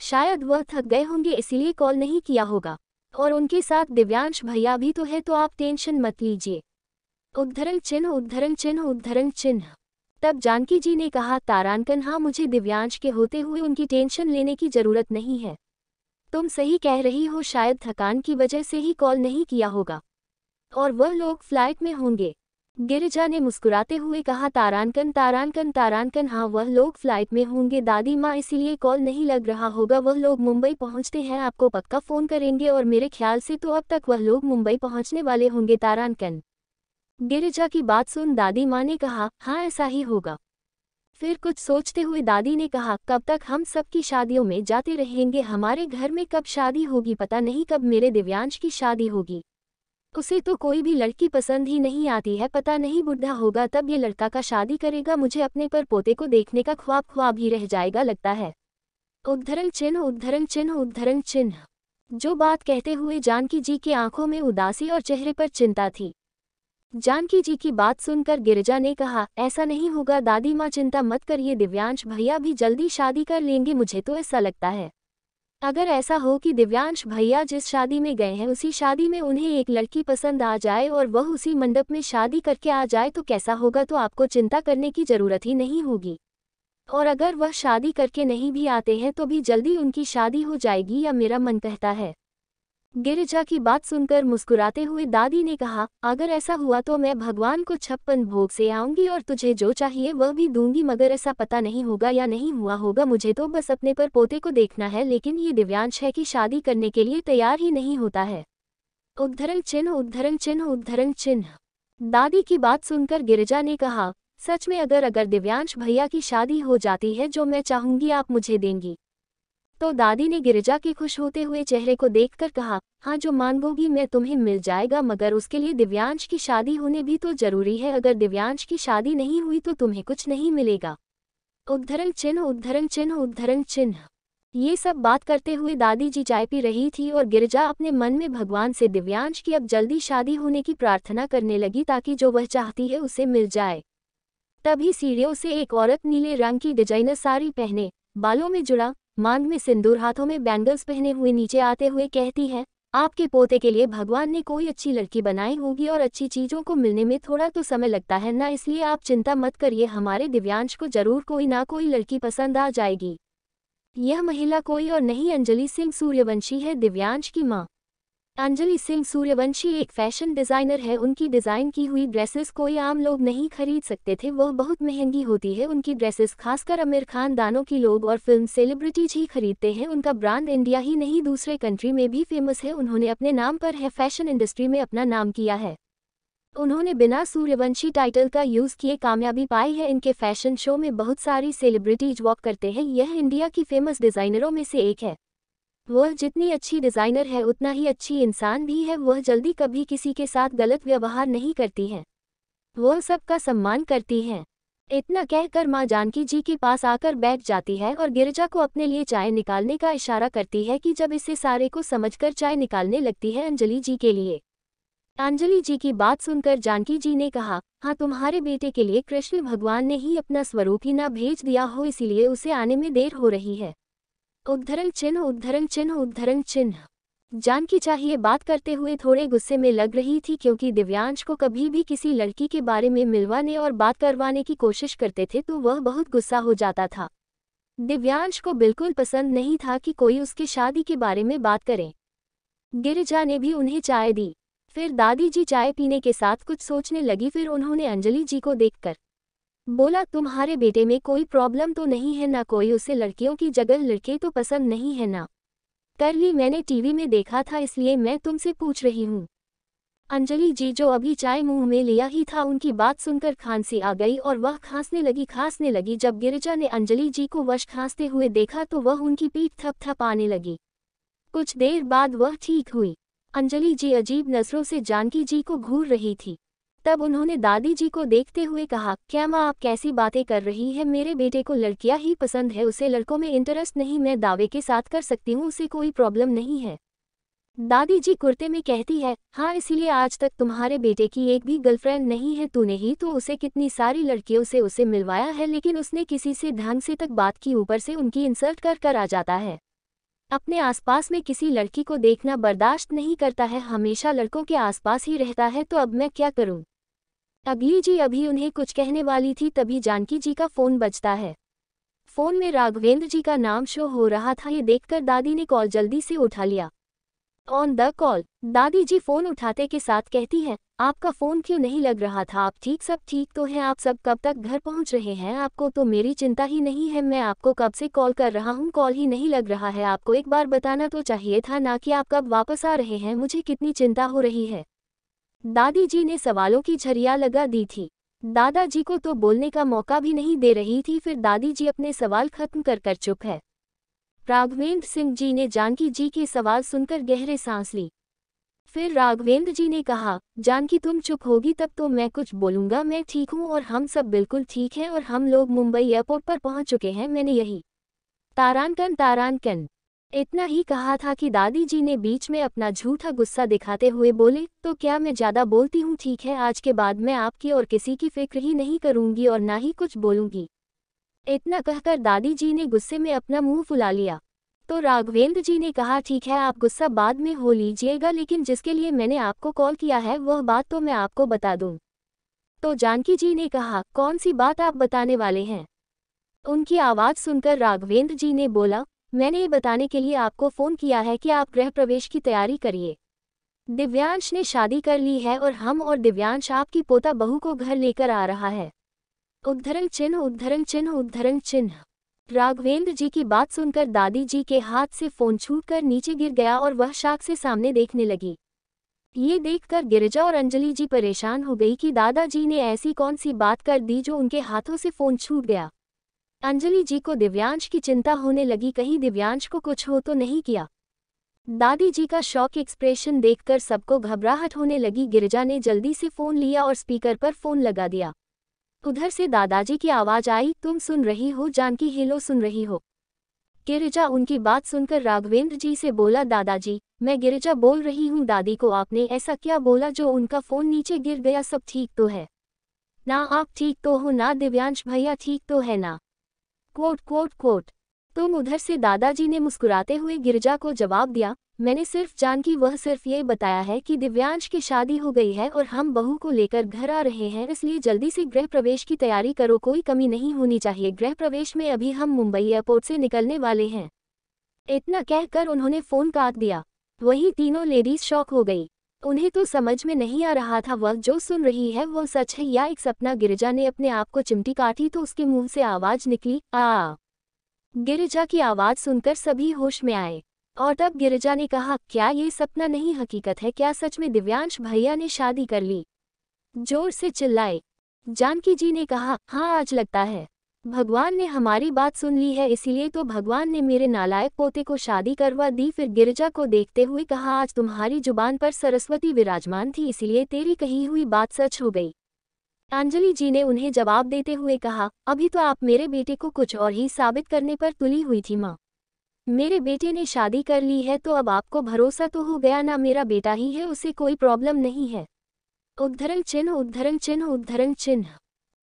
शायद वह थक गए होंगे इसलिए कॉल नहीं किया होगा और उनके साथ दिव्यांश भैया भी तो है तो आप टेंशन मत लीजिए उद्धरण चिन्ह उद्धरण चिन्ह उद्धरण चिन्ह तब जानकी जी ने कहा तारांकन हाँ मुझे दिव्यांश के होते हुए उनकी टेंशन लेने की जरूरत नहीं है तुम सही कह रही हो शायद थकान की वजह से ही कॉल नहीं किया होगा और वह लोग फ्लाइट में होंगे गिरिजा ने मुस्कुराते हुए कहा तारानकन तारानकन तारानकन हाँ वह लोग फ्लाइट में होंगे दादी माँ इसीलिए कॉल नहीं लग रहा होगा वह लोग मुंबई पहुँचते हैं आपको पक्का फ़ोन करेंगे और मेरे ख्याल से तो अब तक वह लोग मुंबई पहुँचने वाले होंगे तारानकन गिरिजा की बात सुन दादी माँ ने कहा हाँ ऐसा ही होगा फिर कुछ सोचते हुए दादी ने कहा कब तक हम सबकी शादियों में जाते रहेंगे हमारे घर में कब शादी होगी पता नहीं कब मेरे दिव्यांश की शादी होगी उसे तो कोई भी लड़की पसंद ही नहीं आती है पता नहीं बुढ़ा होगा तब ये लड़का का शादी करेगा मुझे अपने पर पोते को देखने का ख्वाब ख्वाब ही रह जाएगा लगता है उद्धरण चिन्ह उद्धरण चिन्ह उद्धरण चिन्ह जो बात कहते हुए जानकी जी की आंखों में उदासी और चेहरे पर चिंता थी जानकी जी की बात सुनकर गिरिजा ने कहा ऐसा नहीं होगा दादी माँ चिंता मत करिए दिव्यांश भैया भी जल्दी शादी कर लेंगे मुझे तो ऐसा लगता है अगर ऐसा हो कि दिव्यांश भैया जिस शादी में गए हैं उसी शादी में उन्हें एक लड़की पसंद आ जाए और वह उसी मंडप में शादी करके आ जाए तो कैसा होगा तो आपको चिंता करने की जरूरत ही नहीं होगी और अगर वह शादी करके नहीं भी आते हैं तो भी जल्दी उनकी शादी हो जाएगी या मेरा मन कहता है गिरिजा की बात सुनकर मुस्कुराते हुए दादी ने कहा अगर ऐसा हुआ तो मैं भगवान को छप्पन भोग से आऊंगी और तुझे जो चाहिए वह भी दूंगी मगर ऐसा पता नहीं होगा या नहीं हुआ होगा मुझे तो बस अपने पर पोते को देखना है लेकिन ये दिव्यांश है कि शादी करने के लिए तैयार ही नहीं होता है उद्धरण चिन्ह उद्धरण चिन्ह उद्धरण चिन्ह दादी की बात सुनकर गिरिजा ने कहा सच में अगर अगर दिव्यांश भैया की शादी हो जाती है जो मैं चाहूंगी आप मुझे देंगी तो दादी ने गिरिजा के खुश होते हुए चेहरे को देखकर कहा हाँ जो मानगोगी मैं तुम्हें मिल जाएगा मगर उसके लिए दिव्यांश की शादी होने भी तो जरूरी है अगर दिव्यांश की शादी नहीं हुई तो तुम्हें कुछ नहीं मिलेगा उद्धरण चिन्ह उद्धरण चिन्ह उद्धरण चिन्ह ये सब बात करते हुए दादी जी चाय पी रही थी और गिरजा अपने मन में भगवान से दिव्यांश की अब जल्दी शादी होने की प्रार्थना करने लगी ताकि जो वह चाहती है उसे मिल जाए तभी सीढ़ियों से एक औरत नीले रंग की डिजाइनर साड़ी पहने बालों में जुड़ा मांग में सिंदूर हाथों में बैंगल्स पहने हुए नीचे आते हुए कहती है आपके पोते के लिए भगवान ने कोई अच्छी लड़की बनाई होगी और अच्छी चीज़ों को मिलने में थोड़ा तो समय लगता है ना इसलिए आप चिंता मत करिए हमारे दिव्यांश को जरूर कोई ना कोई लड़की पसंद आ जाएगी यह महिला कोई और नहीं अंजलि सिंह सूर्यवंशी है दिव्यांश की माँ अंजलि सिंह सूर्यवंशी एक फैशन डिज़ाइनर है उनकी डिज़ाइन की हुई ड्रेसेस कोई आम लोग नहीं खरीद सकते थे वह बहुत महंगी होती है उनकी ड्रेसेस खासकर खान दानों की लोग और फिल्म सेलिब्रिटीज ही खरीदते हैं उनका ब्रांड इंडिया ही नहीं दूसरे कंट्री में भी फेमस है उन्होंने अपने नाम पर है फैशन इंडस्ट्री में अपना नाम किया है उन्होंने बिना सूर्यवंशी टाइटल का यूज़ किए कामयाबी पाई है इनके फैशन शो में बहुत सारी सेलिब्रिटीज वॉक करते हैं यह इंडिया की फेमस डिज़ाइनरों में से एक है वह जितनी अच्छी डिज़ाइनर है उतना ही अच्छी इंसान भी है वह जल्दी कभी किसी के साथ गलत व्यवहार नहीं करती है वह सबका सम्मान करती है इतना कहकर माँ जानकी जी के पास आकर बैठ जाती है और गिरजा को अपने लिए चाय निकालने का इशारा करती है कि जब इसे सारे को समझकर चाय निकालने लगती है अंजलि जी के लिए अंजलि जी की बात सुनकर जानकी जी ने कहा हाँ तुम्हारे बेटे के लिए कृष्ण भगवान ने ही अपना स्वरूप ही ना भेज दिया हो इसीलिए उसे आने में देर हो रही है उद्धरण चिन्ह उद्धरण चिन्ह उद्धरण चिन्ह जानकी चाहिए बात करते हुए थोड़े गुस्से में लग रही थी क्योंकि दिव्यांश को कभी भी किसी लड़की के बारे में मिलवाने और बात करवाने की कोशिश करते थे तो वह बहुत गुस्सा हो जाता था दिव्यांश को बिल्कुल पसंद नहीं था कि कोई उसके शादी के बारे में बात करें गिरिजा ने भी उन्हें चाय दी फिर दादी जी चाय पीने के साथ कुछ सोचने लगी फिर उन्होंने अंजलि जी को देखकर बोला तुम्हारे बेटे में कोई प्रॉब्लम तो नहीं है ना कोई उसे लड़कियों की जगह लड़के तो पसंद नहीं है ना कर ली मैंने टीवी में देखा था इसलिए मैं तुमसे पूछ रही हूँ अंजलि जी जो अभी चाय मुंह में लिया ही था उनकी बात सुनकर खांसी आ गई और वह खांसने लगी खांसने लगी जब गिरिजा ने अंजलि जी को वश खांसते हुए देखा तो वह उनकी पीठ थप आने लगी कुछ देर बाद वह ठीक हुई अंजलि जी अजीब नज़रों से जानकी जी को घूर रही थी तब उन्होंने दादी जी को देखते हुए कहा क्या माँ आप कैसी बातें कर रही हैं मेरे बेटे को लड़कियाँ ही पसंद है उसे लड़कों में इंटरेस्ट नहीं मैं दावे के साथ कर सकती हूँ उसे कोई प्रॉब्लम नहीं है दादी जी कुर्ते में कहती है हाँ इसीलिए आज तक तुम्हारे बेटे की एक भी गर्लफ्रेंड नहीं है तूने ही तो उसे कितनी सारी लड़कियों से उसे मिलवाया है लेकिन उसने किसी से ढंग से तक बात की ऊपर से उनकी इंसल्ट कर कर आ जाता है अपने आसपास में किसी लड़की को देखना बर्दाश्त नहीं करता है हमेशा लड़कों के आसपास ही रहता है तो अब मैं क्या करूँ अगली जी अभी उन्हें कुछ कहने वाली थी तभी जानकी जी का फोन बजता है फोन में राघवेंद्र जी का नाम शो हो रहा था ये देखकर दादी ने कॉल जल्दी से उठा लिया ऑन द कॉल दादी जी फोन उठाते के साथ कहती हैं आपका फोन क्यों नहीं लग रहा था आप ठीक सब ठीक तो हैं आप सब कब तक घर पहुंच रहे हैं आपको तो मेरी चिंता ही नहीं है मैं आपको कब से कॉल कर रहा हूं कॉल ही नहीं लग रहा है आपको एक बार बताना तो चाहिए था ना कि आप कब वापस आ रहे हैं मुझे कितनी चिंता हो रही है दादी ने सवालों की झरिया लगा दी थी दादाजी को तो बोलने का मौका भी नहीं दे रही थी फिर दादी अपने सवाल खत्म कर कर चुप है राघवेंद्र सिंह जी ने जानकी जी के सवाल सुनकर गहरे सांस ली फिर राघवेंद्र जी ने कहा जानकी तुम चुप होगी तब तो मैं कुछ बोलूंगा मैं ठीक हूँ और हम सब बिल्कुल ठीक हैं और हम लोग मुंबई एयरपोर्ट पर पहुँच चुके हैं मैंने यही तारानकन तारानकन इतना ही कहा था कि दादी जी ने बीच में अपना झूठा गुस्सा दिखाते हुए बोले तो क्या मैं ज़्यादा बोलती हूँ ठीक है आज के बाद मैं आपकी और किसी की फिक्र ही नहीं करूँगी और ना ही कुछ बोलूँगी इतना कहकर दादी जी ने गुस्से में अपना मुंह फुला लिया तो राघवेंद्र जी ने कहा ठीक है आप गुस्सा बाद में हो लीजिएगा लेकिन जिसके लिए मैंने आपको कॉल किया है वह बात तो मैं आपको बता दूँ तो जानकी जी ने कहा कौन सी बात आप बताने वाले हैं उनकी आवाज़ सुनकर राघवेंद्र जी ने बोला मैंने ये बताने के लिए आपको फ़ोन किया है कि आप गृह प्रवेश की तैयारी करिए दिव्यांश ने शादी कर ली है और हम और दिव्यांश आपकी पोता बहू को घर लेकर आ रहा है उद्धरण चिन्ह उद्धरण चिन्ह उद्धरण चिन्ह राघवेंद्र जी की बात सुनकर दादी जी के हाथ से फोन छूटकर नीचे गिर गया और वह शाख से सामने देखने लगी ये देखकर गिरिजा और अंजलि जी परेशान हो गई कि दादाजी ने ऐसी कौन सी बात कर दी जो उनके हाथों से फोन छूट गया अंजलि जी को दिव्यांश की चिंता होने लगी कहीं दिव्यांश को कुछ हो तो नहीं किया दादी जी का शॉक एक्सप्रेशन देखकर सबको घबराहट होने लगी गिरिजा ने जल्दी से फोन लिया और स्पीकर पर फोन लगा दिया उधर से दादाजी की आवाज आई तुम सुन रही हो जानकी हेलो सुन रही हो गिरिजा उनकी बात सुनकर राघवेंद्र जी से बोला दादाजी मैं गिरिजा बोल रही हूँ दादी को आपने ऐसा क्या बोला जो उनका फोन नीचे गिर गया सब ठीक तो है ना आप ठीक तो हो ना दिव्यांश भैया ठीक तो है ना कोट कोट कोट तुम उधर से दादाजी ने मुस्कुराते हुए गिरजा को जवाब दिया मैंने सिर्फ जान की वह सिर्फ ये बताया है कि दिव्यांश की शादी हो गई है और हम बहू को लेकर घर आ रहे हैं इसलिए जल्दी से गृह प्रवेश की तैयारी करो कोई कमी नहीं होनी चाहिए गृह प्रवेश में अभी हम मुंबई एयरपोर्ट से निकलने वाले हैं इतना कहकर उन्होंने फोन काट दिया वही तीनों लेडीज शॉक हो गई उन्हें तो समझ में नहीं आ रहा था वह जो सुन रही है वो सच है या एक सपना गिरिजा ने अपने आप को चिमटी काटी तो उसके मुंह से आवाज निकली आ गिरिजा की आवाज सुनकर सभी होश में आए और तब गिरिजा ने कहा क्या ये सपना नहीं हकीकत है क्या सच में दिव्यांश भैया ने शादी कर ली जोर से चिल्लाए जानकी जी ने कहा हाँ आज लगता है भगवान ने हमारी बात सुन ली है इसीलिए तो भगवान ने मेरे नालायक पोते को शादी करवा दी फिर गिरजा को देखते हुए कहा आज तुम्हारी जुबान पर सरस्वती विराजमान थी इसीलिए तेरी कही हुई बात सच हो गई अंजलि जी ने उन्हें जवाब देते हुए कहा अभी तो आप मेरे बेटे को कुछ और ही साबित करने पर तुली हुई थी माँ मेरे बेटे ने शादी कर ली है तो अब आपको भरोसा तो हो गया ना मेरा बेटा ही है उसे कोई प्रॉब्लम नहीं है उद्धरण चिन्ह उद्धरण चिन्ह उद्धरण चिन्ह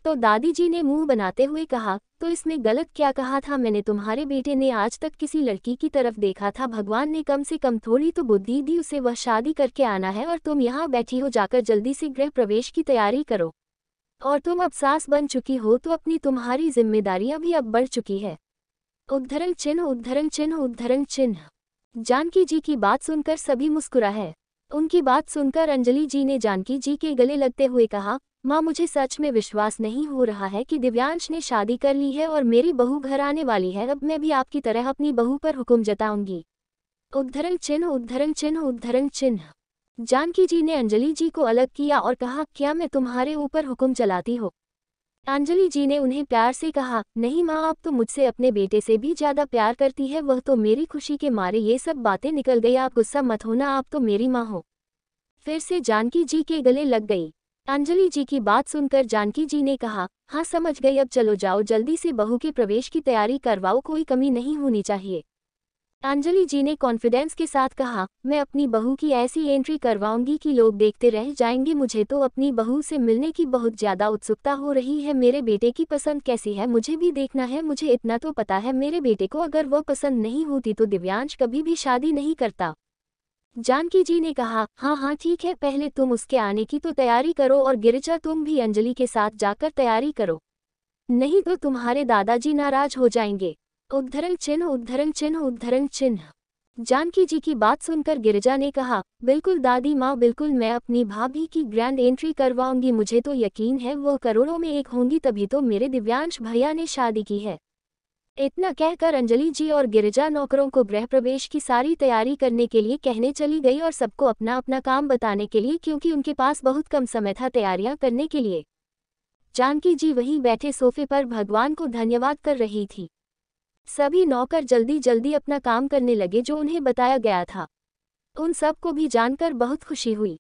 तो दादी जी ने मुंह बनाते हुए कहा तो इसने गलत क्या कहा था मैंने तुम्हारे बेटे ने आज तक किसी लड़की की तरफ देखा था भगवान ने कम से कम थोड़ी तो बुद्धि दी उसे वह शादी करके आना है और तुम यहाँ बैठी हो जाकर जल्दी से गृह प्रवेश की तैयारी करो और तुम अब सास बन चुकी हो तो अपनी तुम्हारी जिम्मेदारियां भी अब बढ़ चुकी है उद्धरण चिन्ह उद्धरण चिन्ह उद्धरण चिन्ह जानकी जी की बात सुनकर सभी मुस्कुरा है उनकी बात सुनकर अंजलि जी ने जानकी जी के गले लगते हुए कहा माँ मुझे सच में विश्वास नहीं हो रहा है कि दिव्यांश ने शादी कर ली है और मेरी बहू घर आने वाली है अब मैं भी आपकी तरह अपनी बहू पर हुक्म जताऊंगी उद्धरण चिन्ह उद्धरण चिन्ह उद्धरण चिन्ह जानकी जी ने अंजलि जी को अलग किया और कहा क्या मैं तुम्हारे ऊपर हुक्म चलाती हो अंजलि जी ने उन्हें प्यार से कहा नहीं माँ आप तो मुझसे अपने बेटे से भी ज्यादा प्यार करती है वह तो मेरी खुशी के मारे ये सब बातें निकल गई आप गुस्सा मत होना आप तो मेरी माँ हो फिर से जानकी जी के गले लग गई अंजलि जी की बात सुनकर जानकी जी ने कहा हाँ समझ गई अब चलो जाओ जल्दी से बहू के प्रवेश की तैयारी करवाओ कोई कमी नहीं होनी चाहिए अंजलि जी ने कॉन्फिडेंस के साथ कहा मैं अपनी बहू की ऐसी एंट्री करवाऊंगी कि लोग देखते रह जाएंगे मुझे तो अपनी बहू से मिलने की बहुत ज्यादा उत्सुकता हो रही है मेरे बेटे की पसंद कैसी है मुझे भी देखना है मुझे इतना तो पता है मेरे बेटे को अगर वो पसंद नहीं होती तो दिव्यांश कभी भी शादी नहीं करता जानकी जी ने कहा हाँ हाँ ठीक है पहले तुम उसके आने की तो तैयारी करो और गिरिजा तुम भी अंजलि के साथ जाकर तैयारी करो नहीं तो तुम्हारे दादाजी नाराज हो जाएंगे उद्धरण चिन्ह उद्धरण चिन्ह उद्धरण चिन्ह जानकी जी की बात सुनकर गिरिजा ने कहा बिल्कुल दादी माँ बिल्कुल मैं अपनी भाभी की ग्रैंड एंट्री करवाऊंगी मुझे तो यकीन है वो करोड़ों में एक होंगी तभी तो मेरे दिव्यांश भैया ने शादी की है इतना कहकर अंजलि जी और गिरिजा नौकरों को गृह प्रवेश की सारी तैयारी करने के लिए कहने चली गई और सबको अपना अपना काम बताने के लिए क्योंकि उनके पास बहुत कम समय था तैयारियां करने के लिए जानकी जी वहीं बैठे सोफे पर भगवान को धन्यवाद कर रही थी सभी नौकर जल्दी जल्दी अपना काम करने लगे जो उन्हें बताया गया था उन सबको भी जानकर बहुत खुशी हुई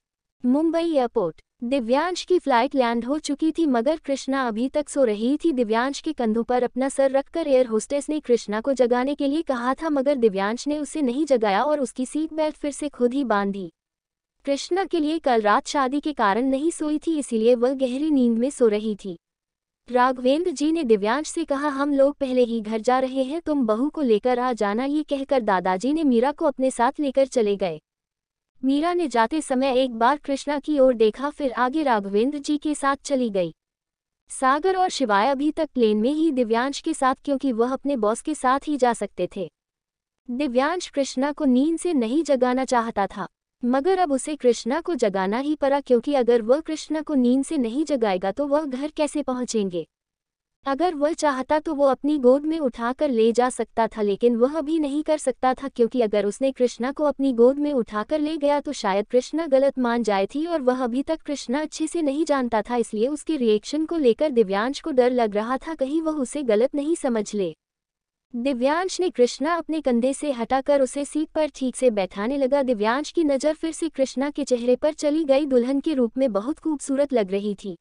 मुंबई एयरपोर्ट दिव्यांश की फ्लाइट लैंड हो चुकी थी मगर कृष्णा अभी तक सो रही थी दिव्यांश के कंधों पर अपना सर रखकर एयर होस्टेस ने कृष्णा को जगाने के लिए कहा था मगर दिव्यांश ने उसे नहीं जगाया और उसकी सीट बेल्ट फिर से खुद ही बांधी कृष्णा के लिए कल रात शादी के कारण नहीं सोई थी इसीलिए वह गहरी नींद में सो रही थी राघवेंद्र जी ने दिव्यांश से कहा हम लोग पहले ही घर जा रहे हैं तुम बहू को लेकर आ जाना ये कहकर दादाजी ने मीरा को अपने साथ लेकर चले गए मीरा ने जाते समय एक बार कृष्णा की ओर देखा फिर आगे राघवेंद्र जी के साथ चली गई सागर और शिवाय अभी तक प्लेन में ही दिव्यांश के साथ क्योंकि वह अपने बॉस के साथ ही जा सकते थे दिव्यांश कृष्णा को नींद से नहीं जगाना चाहता था मगर अब उसे कृष्णा को जगाना ही पड़ा क्योंकि अगर वह कृष्णा को नींद से नहीं जगाएगा तो वह घर कैसे पहुंचेंगे अगर वह चाहता तो वह अपनी गोद में उठाकर ले जा सकता था लेकिन वह अभी नहीं कर सकता था क्योंकि अगर उसने कृष्णा को अपनी गोद में उठाकर ले गया तो शायद कृष्णा गलत मान जाए थी और वह अभी तक कृष्णा अच्छे से नहीं जानता था इसलिए उसके रिएक्शन को लेकर दिव्यांश को डर लग रहा था कहीं वह उसे गलत नहीं समझ ले दिव्यांश ने कृष्णा अपने कंधे से हटाकर उसे सीट पर ठीक से बैठाने लगा दिव्यांश की नज़र फिर से कृष्णा के चेहरे पर चली गई दुल्हन के रूप में बहुत खूबसूरत लग रही थी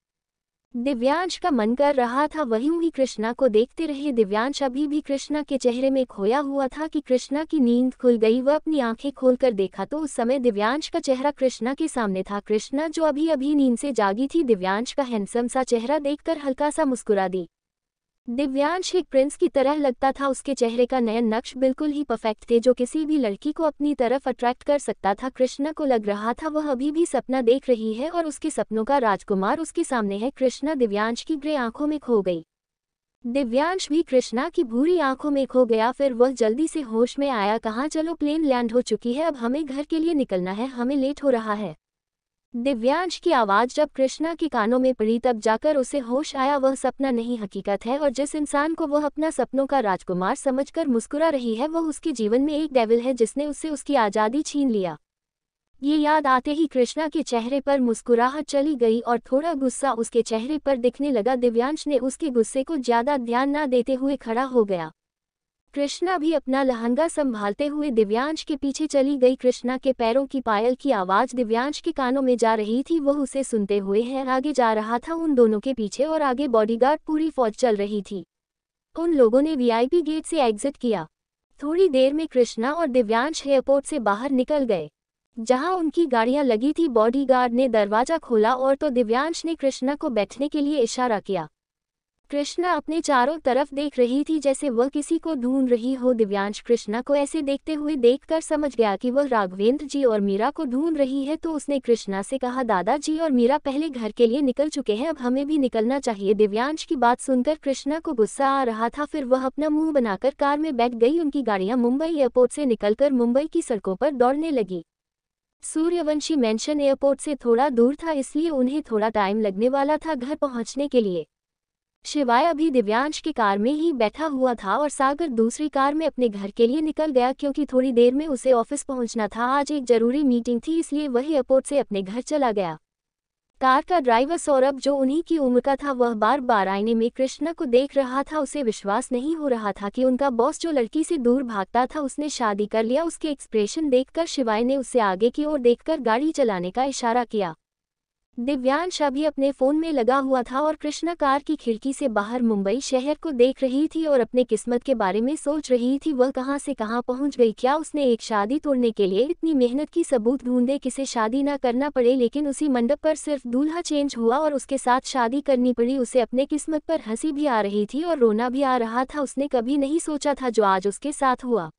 दिव्यांश का मन कर रहा था वहीं ही कृष्णा को देखते रहे दिव्यांश अभी भी कृष्णा के चेहरे में खोया हुआ था कि कृष्णा की नींद खुल गई वह अपनी आंखें खोलकर देखा तो उस समय दिव्यांश का चेहरा कृष्णा के सामने था कृष्णा जो अभी अभी नींद से जागी थी दिव्यांश का हैंडसम सा चेहरा देखकर हल्का सा मुस्कुरा दी दिव्यांश एक प्रिंस की तरह लगता था उसके चेहरे का नया नक्श बिल्कुल ही परफेक्ट थे जो किसी भी लड़की को अपनी तरफ अट्रैक्ट कर सकता था कृष्णा को लग रहा था वह अभी भी सपना देख रही है और उसके सपनों का राजकुमार उसके सामने है कृष्णा दिव्यांश की ग्रे आंखों में खो गई दिव्यांश भी कृष्णा की भूरी आंखों में खो गया फिर वह जल्दी से होश में आया कहा चलो प्लेन लैंड हो चुकी है अब हमें घर के लिए निकलना है हमें लेट हो रहा है दिव्यांश की आवाज़ जब कृष्णा के कानों में पड़ी तब जाकर उसे होश आया वह सपना नहीं हकीकत है और जिस इंसान को वह अपना सपनों का राजकुमार समझकर मुस्कुरा रही है वह उसके जीवन में एक डेविल है जिसने उससे उसकी आज़ादी छीन लिया ये याद आते ही कृष्णा के चेहरे पर मुस्कुराहट चली गई और थोड़ा गुस्सा उसके चेहरे पर दिखने लगा दिव्यांश ने उसके गुस्से को ज़्यादा ध्यान न देते हुए खड़ा हो गया कृष्णा भी अपना लहंगा संभालते हुए दिव्यांश के पीछे चली गई कृष्णा के पैरों की पायल की आवाज दिव्यांश के कानों में जा रही थी वह उसे सुनते हुए है आगे जा रहा था उन दोनों के पीछे और आगे बॉडीगार्ड पूरी फौज चल रही थी उन लोगों ने वीआईपी गेट से एग्जिट किया थोड़ी देर में कृष्णा और दिव्यांश एयरपोर्ट से बाहर निकल गए जहां उनकी गाड़ियां लगी थी बॉडीगार्ड ने दरवाजा खोला और तो दिव्यांश ने कृष्णा को बैठने के लिए इशारा किया कृष्णा अपने चारों तरफ देख रही थी जैसे वह किसी को ढूंढ रही हो दिव्यांश कृष्णा को ऐसे देखते हुए देखकर समझ गया कि वह राघवेंद्र जी और मीरा को ढूंढ रही है तो उसने कृष्णा से कहा दादाजी और मीरा पहले घर के लिए निकल चुके हैं अब हमें भी निकलना चाहिए दिव्यांश की बात सुनकर कृष्णा को गुस्सा आ रहा था फिर वह अपना मुंह बनाकर कार में बैठ गई उनकी गाड़ियां मुंबई एयरपोर्ट से निकलकर मुंबई की सड़कों पर दौड़ने लगी सूर्यवंशी मेंशन एयरपोर्ट से थोड़ा दूर था इसलिए उन्हें थोड़ा टाइम लगने वाला था घर पहुंचने के लिए शिवाय अभी दिव्यांश की कार में ही बैठा हुआ था और सागर दूसरी कार में अपने घर के लिए निकल गया क्योंकि थोड़ी देर में उसे ऑफिस पहुंचना था आज एक जरूरी मीटिंग थी इसलिए वह एयरपोर्ट से अपने घर चला गया कार का ड्राइवर सौरभ जो उन्हीं की उम्र का था वह बार बार आईने में कृष्णा को देख रहा था उसे विश्वास नहीं हो रहा था कि उनका बॉस जो लड़की से दूर भागता था उसने शादी कर लिया उसके एक्सप्रेशन देखकर शिवाय ने उसे आगे की ओर देखकर गाड़ी चलाने का इशारा किया दिव्यांश अभी अपने फोन में लगा हुआ था और कृष्णा कार की खिड़की से बाहर मुंबई शहर को देख रही थी और अपने किस्मत के बारे में सोच रही थी वह कहां से कहां पहुंच गई क्या उसने एक शादी तोड़ने के लिए इतनी मेहनत की सबूत ढूंढे किसे शादी ना करना पड़े लेकिन उसी मंडप पर सिर्फ दूल्हा चेंज हुआ और उसके साथ शादी करनी पड़ी उसे अपने किस्मत पर हंसी भी आ रही थी और रोना भी आ रहा था उसने कभी नहीं सोचा था जो आज उसके साथ हुआ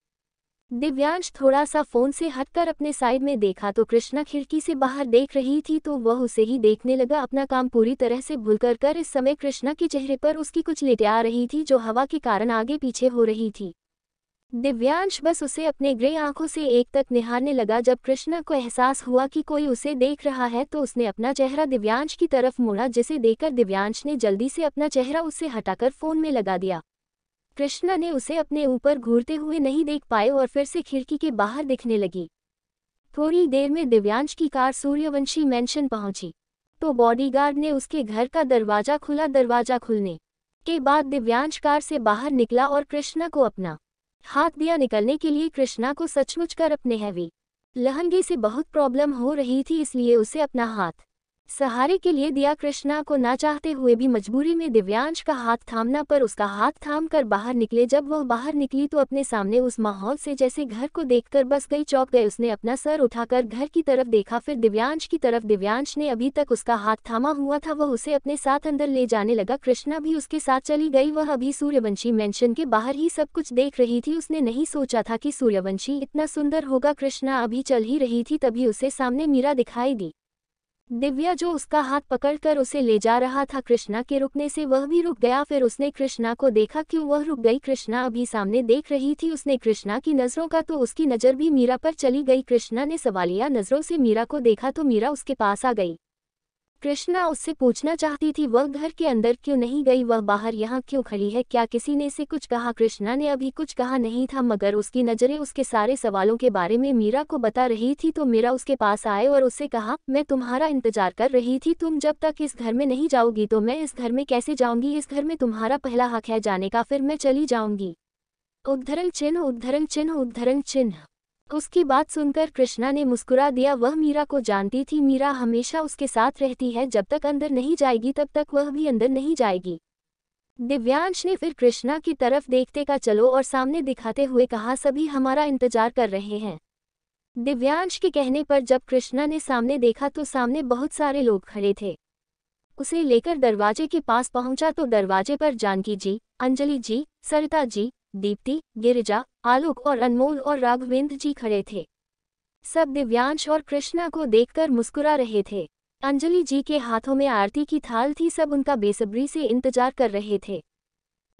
दिव्यांश थोड़ा सा फोन से हटकर अपने साइड में देखा तो कृष्णा खिड़की से बाहर देख रही थी तो वह उसे ही देखने लगा अपना काम पूरी तरह से भूल कर कर इस समय कृष्णा के चेहरे पर उसकी कुछ लेटे आ रही थी जो हवा के कारण आगे पीछे हो रही थी दिव्यांश बस उसे अपने ग्रे आंखों से एक तक निहारने लगा जब कृष्णा को एहसास हुआ कि कोई उसे देख रहा है तो उसने अपना चेहरा दिव्यांश की तरफ मोड़ा जिसे देखकर दिव्यांश ने जल्दी से अपना चेहरा उससे हटाकर फोन में लगा दिया कृष्णा ने उसे अपने ऊपर घूरते हुए नहीं देख पाए और फिर से खिड़की के बाहर दिखने लगी थोड़ी देर में दिव्यांश की कार सूर्यवंशी मेंशन पहुंची तो बॉडीगार्ड ने उसके घर का दरवाजा खुला दरवाजा खुलने के बाद दिव्यांश कार से बाहर निकला और कृष्णा को अपना हाथ दिया निकलने के लिए कृष्णा को सचमुच कर अपने हैवी लहंगे से बहुत प्रॉब्लम हो रही थी इसलिए उसे अपना हाथ सहारे के लिए दिया कृष्णा को ना चाहते हुए भी मजबूरी में दिव्यांश का हाथ थामना पर उसका हाथ थाम कर बाहर निकले जब वह बाहर निकली तो अपने सामने उस माहौल से जैसे घर को देखकर बस गई चौक गए उसने अपना सर उठाकर घर की तरफ देखा फिर दिव्यांश की तरफ दिव्यांश ने अभी तक उसका हाथ थामा हुआ था वह उसे अपने साथ अंदर ले जाने लगा कृष्णा भी उसके साथ चली गई वह अभी सूर्यवंशी मैंशन के बाहर ही सब कुछ देख रही थी उसने नहीं सोचा था कि सूर्यवंशी इतना सुंदर होगा कृष्णा अभी चल ही रही थी तभी उसे सामने मीरा दिखाई दी दिव्या जो उसका हाथ पकड़कर उसे ले जा रहा था कृष्णा के रुकने से वह भी रुक गया फिर उसने कृष्णा को देखा क्यों वह रुक गई कृष्णा अभी सामने देख रही थी उसने कृष्णा की नज़रों का तो उसकी नज़र भी मीरा पर चली गई कृष्णा ने सवालिया नज़रों से मीरा को देखा तो मीरा उसके पास आ गई कृष्णा उससे पूछना चाहती थी वह घर के अंदर क्यों नहीं गई वह बाहर यहाँ क्यों खड़ी है क्या किसी ने इसे कुछ कहा कृष्णा ने अभी कुछ कहा नहीं था मगर उसकी नज़रें उसके सारे सवालों के बारे में मीरा को बता रही थी तो मीरा उसके पास आए और उससे कहा मैं तुम्हारा इंतजार कर रही थी तुम जब तक इस घर में नहीं जाओगी तो मैं इस घर में कैसे जाऊँगी इस घर में तुम्हारा पहला हक है जाने का फिर मैं चली जाऊँगी उद्धरण चिन्ह उद्धरण चिन्ह उद्धरण चिन्ह उसकी बात सुनकर कृष्णा ने मुस्कुरा दिया वह मीरा को जानती थी मीरा हमेशा उसके साथ रहती है जब तक अंदर नहीं जाएगी तब तक वह भी अंदर नहीं जाएगी दिव्यांश ने फिर कृष्णा की तरफ देखते का चलो और सामने दिखाते हुए कहा सभी हमारा इंतजार कर रहे हैं दिव्यांश के कहने पर जब कृष्णा ने सामने देखा तो सामने बहुत सारे लोग खड़े थे उसे लेकर दरवाजे के पास पहुंचा तो दरवाजे पर जानकी जी अंजलि जी सरिता जी दीप्ति गिरिजा आलोक और अनमोल और राघवेंद्र जी खड़े थे सब दिव्यांश और कृष्णा को देखकर मुस्कुरा रहे थे अंजलि जी के हाथों में आरती की थाल थी सब उनका बेसब्री से इंतजार कर रहे थे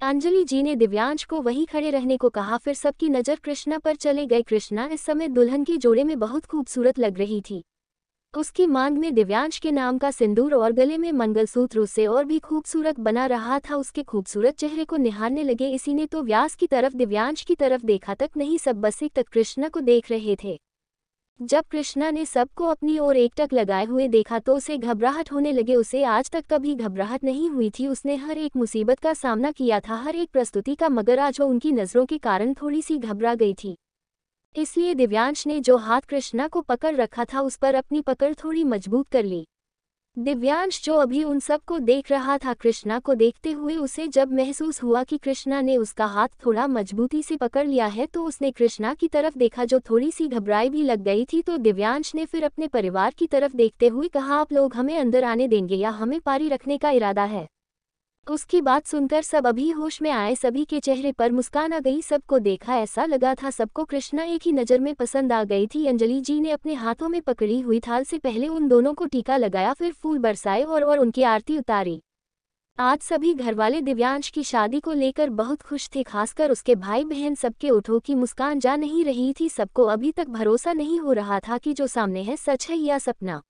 अंजलि जी ने दिव्यांश को वहीं खड़े रहने को कहा फिर सबकी नज़र कृष्णा पर चले गए कृष्णा इस समय दुल्हन की जोड़े में बहुत खूबसूरत लग रही थी उसकी मांग ने दिव्यांश के नाम का सिंदूर और गले में मंगलसूत्र उसे और भी खूबसूरत बना रहा था उसके खूबसूरत चेहरे को निहारने लगे इसी ने तो व्यास की तरफ दिव्यांश की तरफ देखा तक नहीं सब बसे तक कृष्णा को देख रहे थे जब कृष्णा ने सबको अपनी ओर एकटक लगाए हुए देखा तो उसे घबराहट होने लगे उसे आज तक कभी घबराहट नहीं हुई थी उसने हर एक मुसीबत का सामना किया था हर एक प्रस्तुति का मगर आज वो उनकी नज़रों के कारण थोड़ी सी घबरा गई थी इसलिए दिव्यांश ने जो हाथ कृष्णा को पकड़ रखा था उस पर अपनी पकड़ थोड़ी मजबूत कर ली दिव्यांश जो अभी उन सबको देख रहा था कृष्णा को देखते हुए उसे जब महसूस हुआ कि कृष्णा ने उसका हाथ थोड़ा मजबूती से पकड़ लिया है तो उसने कृष्णा की तरफ देखा जो थोड़ी सी घबराई भी लग गई थी तो दिव्यांश ने फिर अपने परिवार की तरफ देखते हुए कहा आप लोग हमें अंदर आने देंगे या हमें पारी रखने का इरादा है उसकी बात सुनकर सब अभी होश में आए सभी के चेहरे पर मुस्कान आ गई सबको देखा ऐसा लगा था सबको कृष्णा एक ही नज़र में पसंद आ गई थी अंजलि जी ने अपने हाथों में पकड़ी हुई थाल से पहले उन दोनों को टीका लगाया फिर फूल बरसाए और और उनकी आरती उतारी आज सभी घरवाले दिव्यांश की शादी को लेकर बहुत खुश थे खासकर उसके भाई बहन सबके उठों की मुस्कान जा नहीं रही थी सबको अभी तक भरोसा नहीं हो रहा था कि जो सामने है सच है या सपना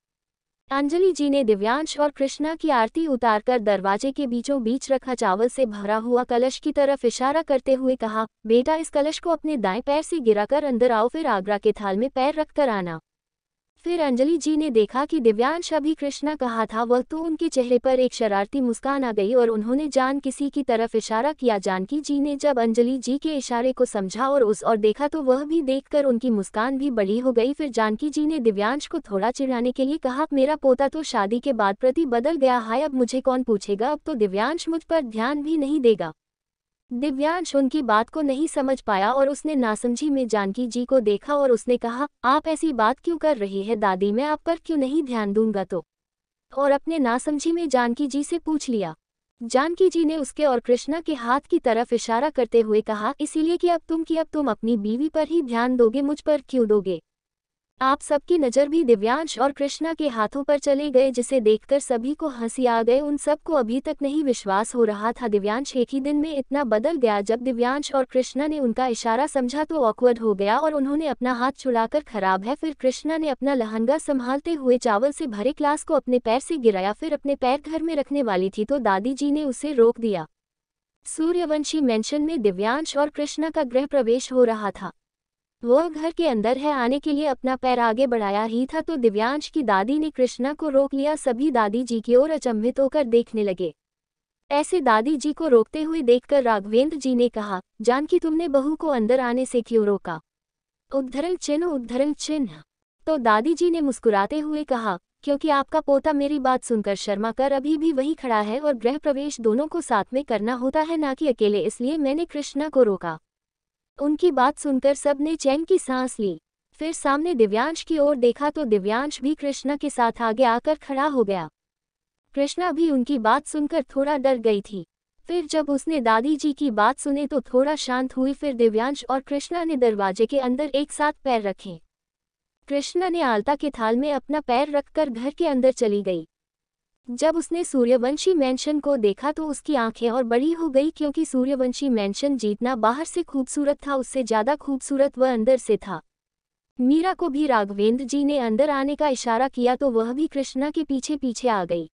अंजलि जी ने दिव्यांश और कृष्णा की आरती उतारकर दरवाजे के बीचों बीच रखा चावल से भरा हुआ कलश की तरफ इशारा करते हुए कहा बेटा इस कलश को अपने दाएं पैर से गिराकर अंदर आओ फिर आगरा के थाल में पैर रखकर आना फिर अंजलि जी ने देखा कि दिव्यांश अभी कृष्णा कहा था वह तो उनके चेहरे पर एक शरारती मुस्कान आ गई और उन्होंने जान किसी की तरफ इशारा किया जानकी जी ने जब अंजलि जी के इशारे को समझा और उस और देखा तो वह भी देखकर उनकी मुस्कान भी बड़ी हो गई फिर जानकी जी ने दिव्यांश को थोड़ा चिढ़ाने के लिए कहा मेरा पोता तो शादी के बाद प्रति बदल गया है अब मुझे कौन पूछेगा अब तो दिव्यांश मुझ पर ध्यान भी नहीं देगा दिव्यांश उनकी बात को नहीं समझ पाया और उसने नासमझी में जानकी जी को देखा और उसने कहा आप ऐसी बात क्यों कर रही है दादी मैं आप पर क्यों नहीं ध्यान दूंगा तो और अपने नासमझी में जानकी जी से पूछ लिया जानकी जी ने उसके और कृष्णा के हाथ की तरफ इशारा करते हुए कहा इसीलिए कि अब तुम कि अब तुम अपनी बीवी पर ही ध्यान दोगे मुझ पर क्यों दोगे आप सबकी नज़र भी दिव्यांश और कृष्णा के हाथों पर चले गए जिसे देखकर सभी को हंसी आ गए उन सबको अभी तक नहीं विश्वास हो रहा था दिव्यांश एक ही दिन में इतना बदल गया जब दिव्यांश और कृष्णा ने उनका इशारा समझा तो ऑकवर्ड हो गया और उन्होंने अपना हाथ छुड़ाकर खराब है फिर कृष्णा ने अपना लहंगा संभालते हुए चावल से भरे क्लास को अपने पैर से गिराया फिर अपने पैर घर में रखने वाली थी तो दादी जी ने उसे रोक दिया सूर्यवंशी मैंशन में दिव्यांश और कृष्णा का गृह प्रवेश हो रहा था वह घर के अंदर है आने के लिए अपना पैर आगे बढ़ाया ही था तो दिव्यांश की दादी ने कृष्णा को रोक लिया सभी दादी जी की ओर अचंभित होकर देखने लगे ऐसे दादी जी को रोकते हुए देखकर राघवेंद्र जी ने कहा जानकी तुमने बहू को अंदर आने से क्यों रोका उद्धरण चिन्ह उद्धरण चिन्ह तो दादी जी ने मुस्कुराते हुए कहा क्योंकि आपका पोता मेरी बात सुनकर शर्मा कर अभी भी वही खड़ा है और गृह प्रवेश दोनों को साथ में करना होता है ना कि अकेले इसलिए मैंने कृष्णा को रोका उनकी बात सुनकर सब ने चैन की सांस ली फिर सामने दिव्यांश की ओर देखा तो दिव्यांश भी कृष्णा के साथ आगे आकर खड़ा हो गया कृष्णा भी उनकी बात सुनकर थोड़ा डर गई थी फिर जब उसने दादी जी की बात सुने तो थोड़ा शांत हुई फिर दिव्यांश और कृष्णा ने दरवाजे के अंदर एक साथ पैर रखे कृष्णा ने आलता के थाल में अपना पैर रखकर घर के अंदर चली गई जब उसने सूर्यवंशी मैंशन को देखा तो उसकी आंखें और बड़ी हो गई क्योंकि सूर्यवंशी मैंशन जीतना बाहर से खूबसूरत था उससे ज़्यादा खूबसूरत वह अंदर से था मीरा को भी राघवेंद्र जी ने अंदर आने का इशारा किया तो वह भी कृष्णा के पीछे पीछे आ गई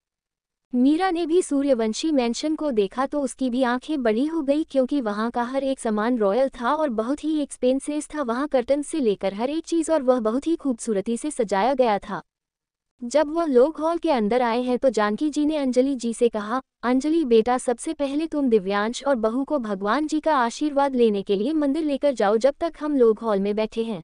मीरा ने भी सूर्यवंशी मैंशन को देखा तो उसकी भी आंखें बड़ी हो गई क्योंकि वहाँ का हर एक सामान रॉयल था और बहुत ही एक्सपेंसेस था वहाँ कर्टन से लेकर हर एक चीज़ और वह बहुत ही खूबसूरती से सजाया गया था जब वो लोग हॉल के अंदर आए हैं तो जानकी जी ने अंजलि जी से कहा अंजलि बेटा सबसे पहले तुम दिव्यांश और बहू को भगवान जी का आशीर्वाद लेने के लिए मंदिर लेकर जाओ जब तक हम लोग हॉल में बैठे हैं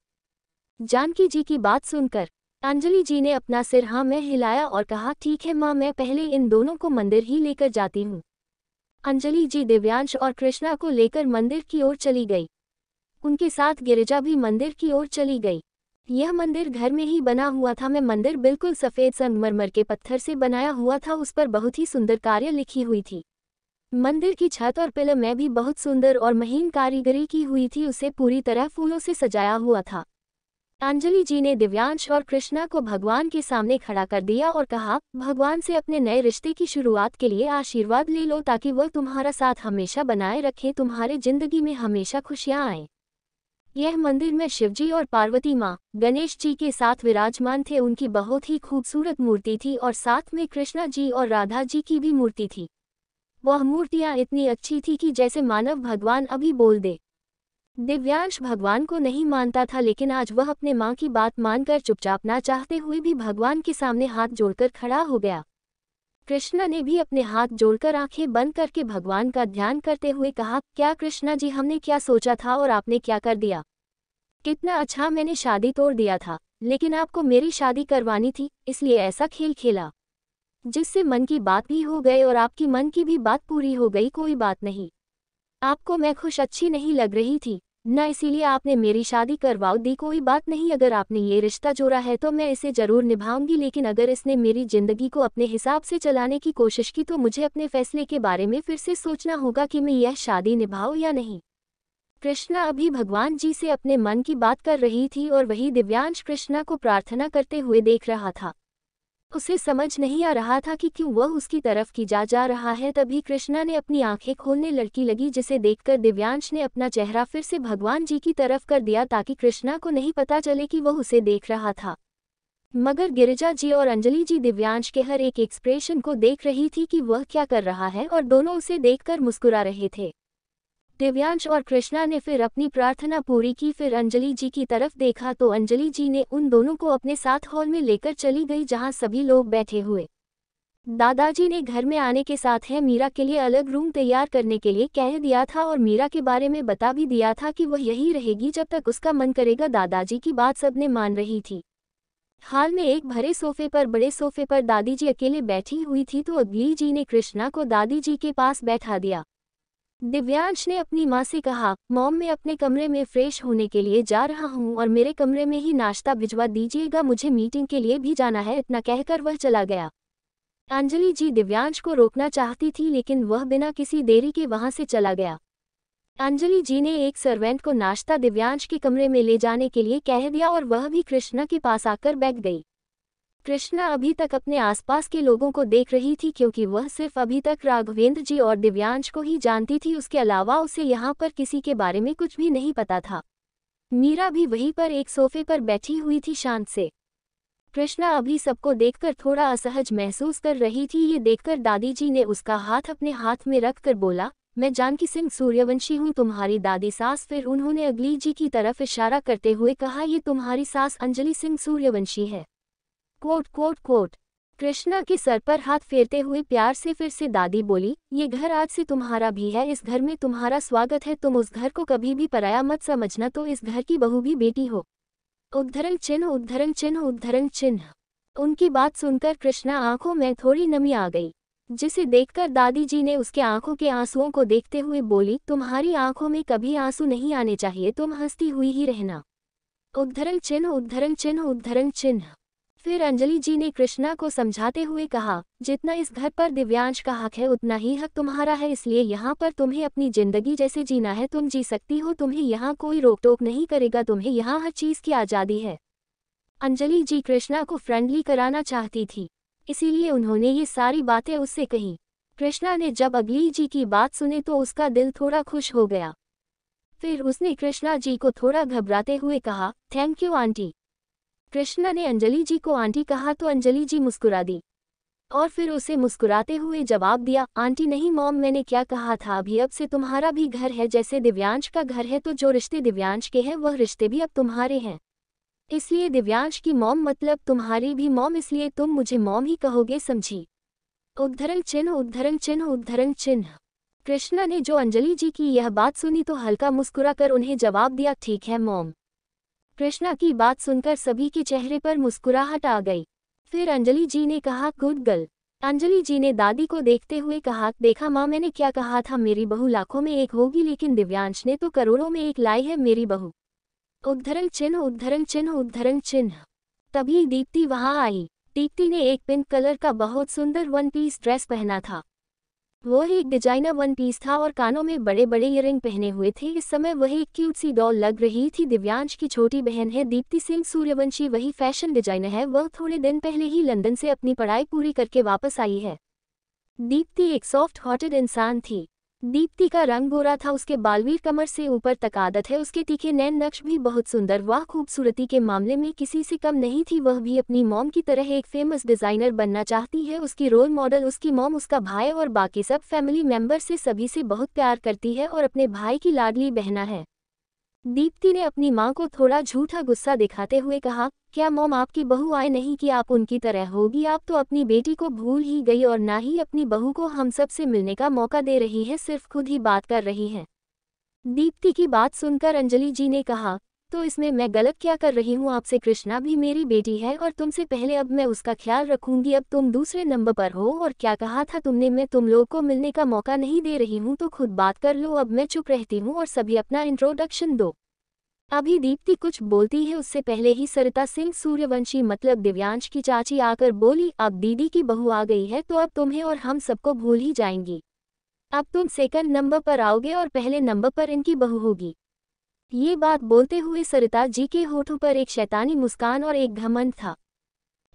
जानकी जी की बात सुनकर अंजलि जी ने अपना सिर हाँ में हिलाया और कहा ठीक है माँ मैं पहले इन दोनों को मंदिर ही लेकर जाती हूँ अंजलि जी दिव्यांश और कृष्णा को लेकर मंदिर की ओर चली गई उनके साथ गिरिजा भी मंदिर की ओर चली गई यह मंदिर घर में ही बना हुआ था मैं मंदिर बिल्कुल सफ़ेद संगमरमर के पत्थर से बनाया हुआ था उस पर बहुत ही सुंदर कार्य लिखी हुई थी मंदिर की छत और पिलर में भी बहुत सुंदर और महीन कारीगरी की हुई थी उसे पूरी तरह फूलों से सजाया हुआ था अंजलि जी ने दिव्यांश और कृष्णा को भगवान के सामने खड़ा कर दिया और कहा भगवान से अपने नए रिश्ते की शुरुआत के लिए आशीर्वाद ले लो ताकि वह तुम्हारा साथ हमेशा बनाए रखें तुम्हारे जिंदगी में हमेशा खुशियाँ आएँ यह मंदिर में शिवजी और पार्वती माँ गणेश जी के साथ विराजमान थे उनकी बहुत ही खूबसूरत मूर्ति थी और साथ में कृष्णा जी और राधा जी की भी मूर्ति थी वह मूर्तियाँ इतनी अच्छी थी कि जैसे मानव भगवान अभी बोल दे दिव्यांश भगवान को नहीं मानता था लेकिन आज वह अपने माँ की बात मानकर चुपचाप ना चाहते हुए भी भगवान के सामने हाथ जोड़कर खड़ा हो गया कृष्णा ने भी अपने हाथ जोड़कर आंखें बंद करके भगवान का ध्यान करते हुए कहा क्या कृष्णा जी हमने क्या सोचा था और आपने क्या कर दिया कितना अच्छा मैंने शादी तोड़ दिया था लेकिन आपको मेरी शादी करवानी थी इसलिए ऐसा खेल खेला जिससे मन की बात भी हो गई और आपकी मन की भी बात पूरी हो गई कोई बात नहीं आपको मैं खुश अच्छी नहीं लग रही थी न इसीलिए आपने मेरी शादी करवाओ दी कोई बात नहीं अगर आपने ये रिश्ता जोड़ा है तो मैं इसे जरूर निभाऊंगी लेकिन अगर इसने मेरी जिंदगी को अपने हिसाब से चलाने की कोशिश की तो मुझे अपने फैसले के बारे में फिर से सोचना होगा कि मैं यह शादी निभाऊ या नहीं कृष्णा अभी भगवान जी से अपने मन की बात कर रही थी और वही दिव्यांश कृष्णा को प्रार्थना करते हुए देख रहा था उसे समझ नहीं आ रहा था कि क्यों वह उसकी तरफ जा जा रहा है तभी कृष्णा ने अपनी आंखें खोलने लड़की लगी जिसे देखकर दिव्यांश ने अपना चेहरा फिर से भगवान जी की तरफ कर दिया ताकि कृष्णा को नहीं पता चले कि वह उसे देख रहा था मगर गिरिजा जी और अंजलि जी दिव्यांश के हर एक एक्सप्रेशन को देख रही थी कि वह क्या कर रहा है और दोनों उसे देखकर मुस्कुरा रहे थे दिव्यांश और कृष्णा ने फिर अपनी प्रार्थना पूरी की फिर अंजलि जी की तरफ देखा तो अंजलि जी ने उन दोनों को अपने साथ हॉल में लेकर चली गई जहां सभी लोग बैठे हुए दादाजी ने घर में आने के साथ है मीरा के लिए अलग रूम तैयार करने के लिए कह दिया था और मीरा के बारे में बता भी दिया था कि वह यही रहेगी जब तक उसका मन करेगा दादाजी की बात सबने मान रही थी हाल में एक भरे सोफे पर बड़े सोफे पर दादी जी अकेले बैठी हुई थी तो अगली जी ने कृष्णा को दादी जी के पास बैठा दिया दिव्यांश ने अपनी माँ से कहा मॉम मैं अपने कमरे में फ्रेश होने के लिए जा रहा हूँ और मेरे कमरे में ही नाश्ता भिजवा दीजिएगा मुझे मीटिंग के लिए भी जाना है इतना कहकर वह चला गया अंजलि जी दिव्यांश को रोकना चाहती थी लेकिन वह बिना किसी देरी के वहां से चला गया अंजलि जी ने एक सर्वेंट को नाश्ता दिव्यांश के कमरे में ले जाने के लिए कह दिया और वह भी कृष्णा के पास आकर बैठ गई कृष्णा अभी तक अपने आसपास के लोगों को देख रही थी क्योंकि वह सिर्फ अभी तक राघवेंद्र जी और दिव्यांश को ही जानती थी उसके अलावा उसे यहाँ पर किसी के बारे में कुछ भी नहीं पता था मीरा भी वहीं पर एक सोफे पर बैठी हुई थी शांत से कृष्णा अभी सबको देखकर थोड़ा असहज महसूस कर रही थी ये देखकर दादी जी ने उसका हाथ अपने हाथ में रख कर बोला मैं जानकी सिंह सूर्यवंशी हूँ तुम्हारी दादी सास फिर उन्होंने अगली जी की तरफ इशारा करते हुए कहा ये तुम्हारी सास अंजलि सिंह सूर्यवंशी है कोट कोट कोट कृष्णा के सर पर हाथ फेरते हुए प्यार से फिर से दादी बोली ये घर आज से तुम्हारा भी है इस घर में तुम्हारा स्वागत है तुम उस घर को कभी भी पराया मत समझना तो इस घर की बहू भी बेटी हो उद्धरण चिन्ह उद्धरण चिन्ह उद्धरण चिन्ह उनकी बात सुनकर कृष्णा आंखों में थोड़ी नमी आ गई जिसे देखकर दादी जी ने उसके आंखों के आंसुओं को देखते हुए बोली तुम्हारी आंखों में कभी आंसू नहीं आने चाहिए तुम हंसती हुई ही रहना उद्धरण चिन्ह उद्धरण चिन्ह उद्धरण चिन्ह फिर अंजलि जी ने कृष्णा को समझाते हुए कहा जितना इस घर पर दिव्यांश का हक है उतना ही हक तुम्हारा है इसलिए यहाँ पर तुम्हें अपनी जिंदगी जैसे जीना है तुम जी सकती हो तुम्हें यहाँ कोई रोक टोक नहीं करेगा तुम्हें यहाँ हर चीज़ की आज़ादी है अंजलि जी कृष्णा को फ्रेंडली कराना चाहती थी इसीलिए उन्होंने ये सारी बातें उससे कही कृष्णा ने जब अगली जी की बात सुने तो उसका दिल थोड़ा खुश हो गया फिर उसने कृष्णा जी को थोड़ा घबराते हुए कहा थैंक यू आंटी कृष्णा ने अंजलि जी को आंटी कहा तो अंजलि जी मुस्कुरा दी और फिर उसे मुस्कुराते हुए जवाब दिया आंटी नहीं मॉम मैंने क्या कहा था अभी अब से तुम्हारा भी घर है जैसे दिव्यांश का घर है तो जो रिश्ते दिव्यांश के हैं वह रिश्ते भी अब तुम्हारे हैं इसलिए दिव्यांश की मॉम मतलब तुम्हारी भी मॉम इसलिए तुम मुझे मॉम ही कहोगे समझी उद्धरण चिन्ह उद्धरण चिन्ह उद्धरण चिन्ह कृष्णा ने जो अंजलि जी की यह बात सुनी तो हल्का मुस्कुराकर उन्हें जवाब दिया ठीक है मॉम कृष्णा की बात सुनकर सभी के चेहरे पर मुस्कुराहट आ गई फिर अंजलि जी ने कहा गुड गर्ल अंजलि जी ने दादी को देखते हुए कहा देखा माँ मैंने क्या कहा था मेरी बहू लाखों में एक होगी लेकिन दिव्यांश ने तो करोड़ों में एक लाई है मेरी बहू उद्धरण चिन्ह उद्धरण चिन्ह उद्धरण चिन्ह तभी दीप्ति वहां आई दीप्ति ने एक पिंक कलर का बहुत सुंदर वन पीस ड्रेस पहना था वह एक डिजाइनर वन पीस था और कानों में बड़े बड़े इयरिंग पहने हुए थे इस समय वही एक क्यूट सी डॉल लग रही थी दिव्यांश की छोटी बहन है दीप्ति सिंह सूर्यवंशी वही फैशन डिजाइनर है वह थोड़े दिन पहले ही लंदन से अपनी पढ़ाई पूरी करके वापस आई है दीप्ति एक सॉफ्ट हार्टेड इंसान थी दीप्ति का रंग गोरा था उसके बालवीर कमर से ऊपर तक आदत है उसके तीखे नैन नक्श भी बहुत सुंदर वह खूबसूरती के मामले में किसी से कम नहीं थी वह भी अपनी मॉम की तरह एक फेमस डिज़ाइनर बनना चाहती है उसकी रोल मॉडल उसकी मॉम उसका भाई और बाकी सब फैमिली मेंबर से सभी से बहुत प्यार करती है और अपने भाई की लाडली बहना है दीप्ति ने अपनी माँ को थोड़ा झूठा गुस्सा दिखाते हुए कहा क्या मोम आपकी बहू आए नहीं कि आप उनकी तरह होगी आप तो अपनी बेटी को भूल ही गई और ना ही अपनी बहू को हम सब से मिलने का मौका दे रही हैं सिर्फ खुद ही बात कर रही हैं दीप्ति की बात सुनकर अंजलि जी ने कहा तो इसमें मैं गलत क्या कर रही हूँ आपसे कृष्णा भी मेरी बेटी है और तुमसे पहले अब मैं उसका ख्याल रखूंगी अब तुम दूसरे नंबर पर हो और क्या कहा था तुमने मैं तुम लोग को मिलने का मौका नहीं दे रही हूँ तो खुद बात कर लो अब मैं चुप रहती हूँ और सभी अपना इंट्रोडक्शन दो अभी दीप्ति कुछ बोलती है उससे पहले ही सरिता सिंह सूर्यवंशी मतलब दिव्यांश की चाची आकर बोली अब दीदी की बहू आ गई है तो अब तुम्हें और हम सबको भूल ही जाएंगी अब तुम सेकंड नंबर पर आओगे और पहले नंबर पर इनकी बहू होगी ये बात बोलते हुए सरिता जी के होठों पर एक शैतानी मुस्कान और एक घमंड था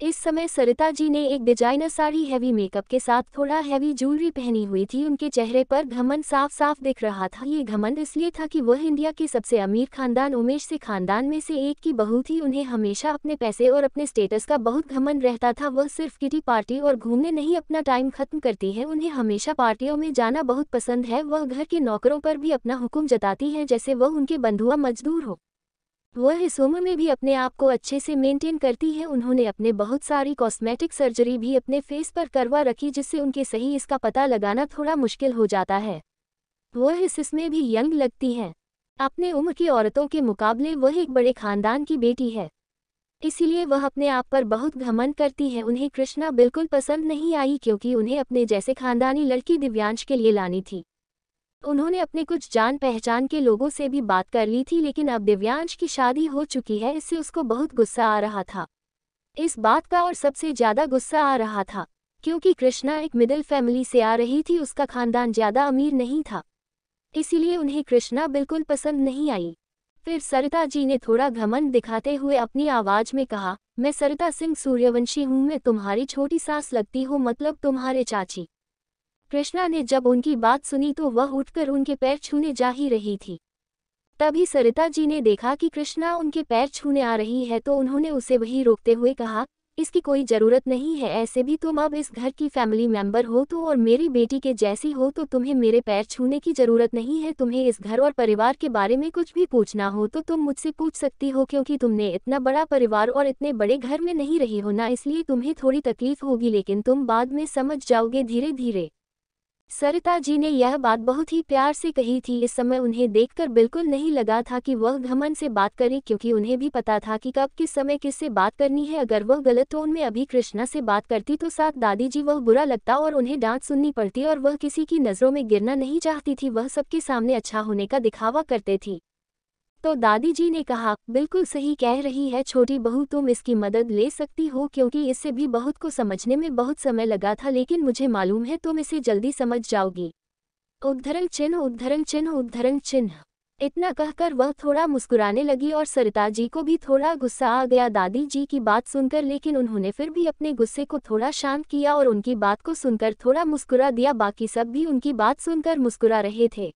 इस समय सरिता जी ने एक डिजाइनर साड़ी हैवी मेकअप के साथ थोड़ा हैवी ज्वेलरी पहनी हुई थी उनके चेहरे पर घमंड साफ साफ दिख रहा था ये घमंड इसलिए था कि वह इंडिया के सबसे अमीर खानदान उमेश से खानदान में से एक की बहू थी उन्हें हमेशा अपने पैसे और अपने स्टेटस का बहुत घमंड रहता था वह सिर्फ किटी पार्टी और घूमने नहीं अपना टाइम खत्म करती है उन्हें हमेशा पार्टियों में जाना बहुत पसंद है वह घर के नौकरों पर भी अपना हुक्म जताती है जैसे वह उनके बंधुआ मजदूर हो वह इस उम्र में भी अपने आप को अच्छे से मेंटेन करती है उन्होंने अपने बहुत सारी कॉस्मेटिक सर्जरी भी अपने फेस पर करवा रखी जिससे उनके सही इसका पता लगाना थोड़ा मुश्किल हो जाता है वह इस इसमें भी यंग लगती हैं अपने उम्र की औरतों के मुकाबले वह एक बड़े खानदान की बेटी है इसलिए वह अपने आप पर बहुत घमन करती है उन्हें कृष्णा बिल्कुल पसंद नहीं आई क्योंकि उन्हें अपने जैसे खानदानी लड़की दिव्यांश के लिए लानी थी उन्होंने अपने कुछ जान पहचान के लोगों से भी बात कर ली थी लेकिन अब दिव्यांश की शादी हो चुकी है इससे उसको बहुत गुस्सा आ रहा था इस बात का और सबसे ज़्यादा गुस्सा आ रहा था क्योंकि कृष्णा एक मिडिल फैमिली से आ रही थी उसका खानदान ज़्यादा अमीर नहीं था इसीलिए उन्हें कृष्णा बिल्कुल पसंद नहीं आई फिर सरिता जी ने थोड़ा घमंड दिखाते हुए अपनी आवाज में कहा मैं सरिता सिंह सूर्यवंशी हूँ मैं तुम्हारी छोटी सास लगती हूँ मतलब तुम्हारे चाची कृष्णा ने जब उनकी बात सुनी तो वह उठकर उनके पैर छूने जा ही रही थी तभी सरिता जी ने देखा कि कृष्णा उनके पैर छूने आ रही है तो उन्होंने उसे वही रोकते हुए कहा इसकी कोई ज़रूरत नहीं है ऐसे भी तुम अब इस घर की फैमिली मेंबर हो तो और मेरी बेटी के जैसी हो तो तुम्हें मेरे पैर छूने की ज़रूरत नहीं है तुम्हें इस घर और परिवार के बारे में कुछ भी पूछना हो तो तुम मुझसे पूछ सकती हो क्योंकि तुमने इतना बड़ा परिवार और इतने बड़े घर में नहीं रही हो ना इसलिए तुम्हें थोड़ी तकलीफ होगी लेकिन तुम बाद में समझ जाओगे धीरे धीरे सरिता जी ने यह बात बहुत ही प्यार से कही थी इस समय उन्हें देखकर बिल्कुल नहीं लगा था कि वह घमन से बात करें क्योंकि उन्हें भी पता था कि कब किस समय किससे बात करनी है अगर वह गलत टोन में अभी कृष्णा से बात करती तो साथ दादी जी वह बुरा लगता और उन्हें डांट सुननी पड़ती और वह किसी की नज़रों में गिरना नहीं चाहती थी वह सबके सामने अच्छा होने का दिखावा करते थी तो दादी जी ने कहा बिल्कुल सही कह रही है छोटी बहू तुम इसकी मदद ले सकती हो क्योंकि इससे भी बहुत को समझने में बहुत समय लगा था लेकिन मुझे मालूम है तुम इसे जल्दी समझ जाओगी उद्धरण चिन्ह उद्धरण चिन्ह उद्धरण चिन्ह इतना कहकर वह थोड़ा मुस्कुराने लगी और सरिता जी को भी थोड़ा गुस्सा आ गया दादी जी की बात सुनकर लेकिन उन्होंने फिर भी अपने गुस्से को थोड़ा शांत किया और उनकी बात को सुनकर थोड़ा मुस्कुरा दिया बाकी सब भी उनकी बात सुनकर मुस्कुरा रहे थे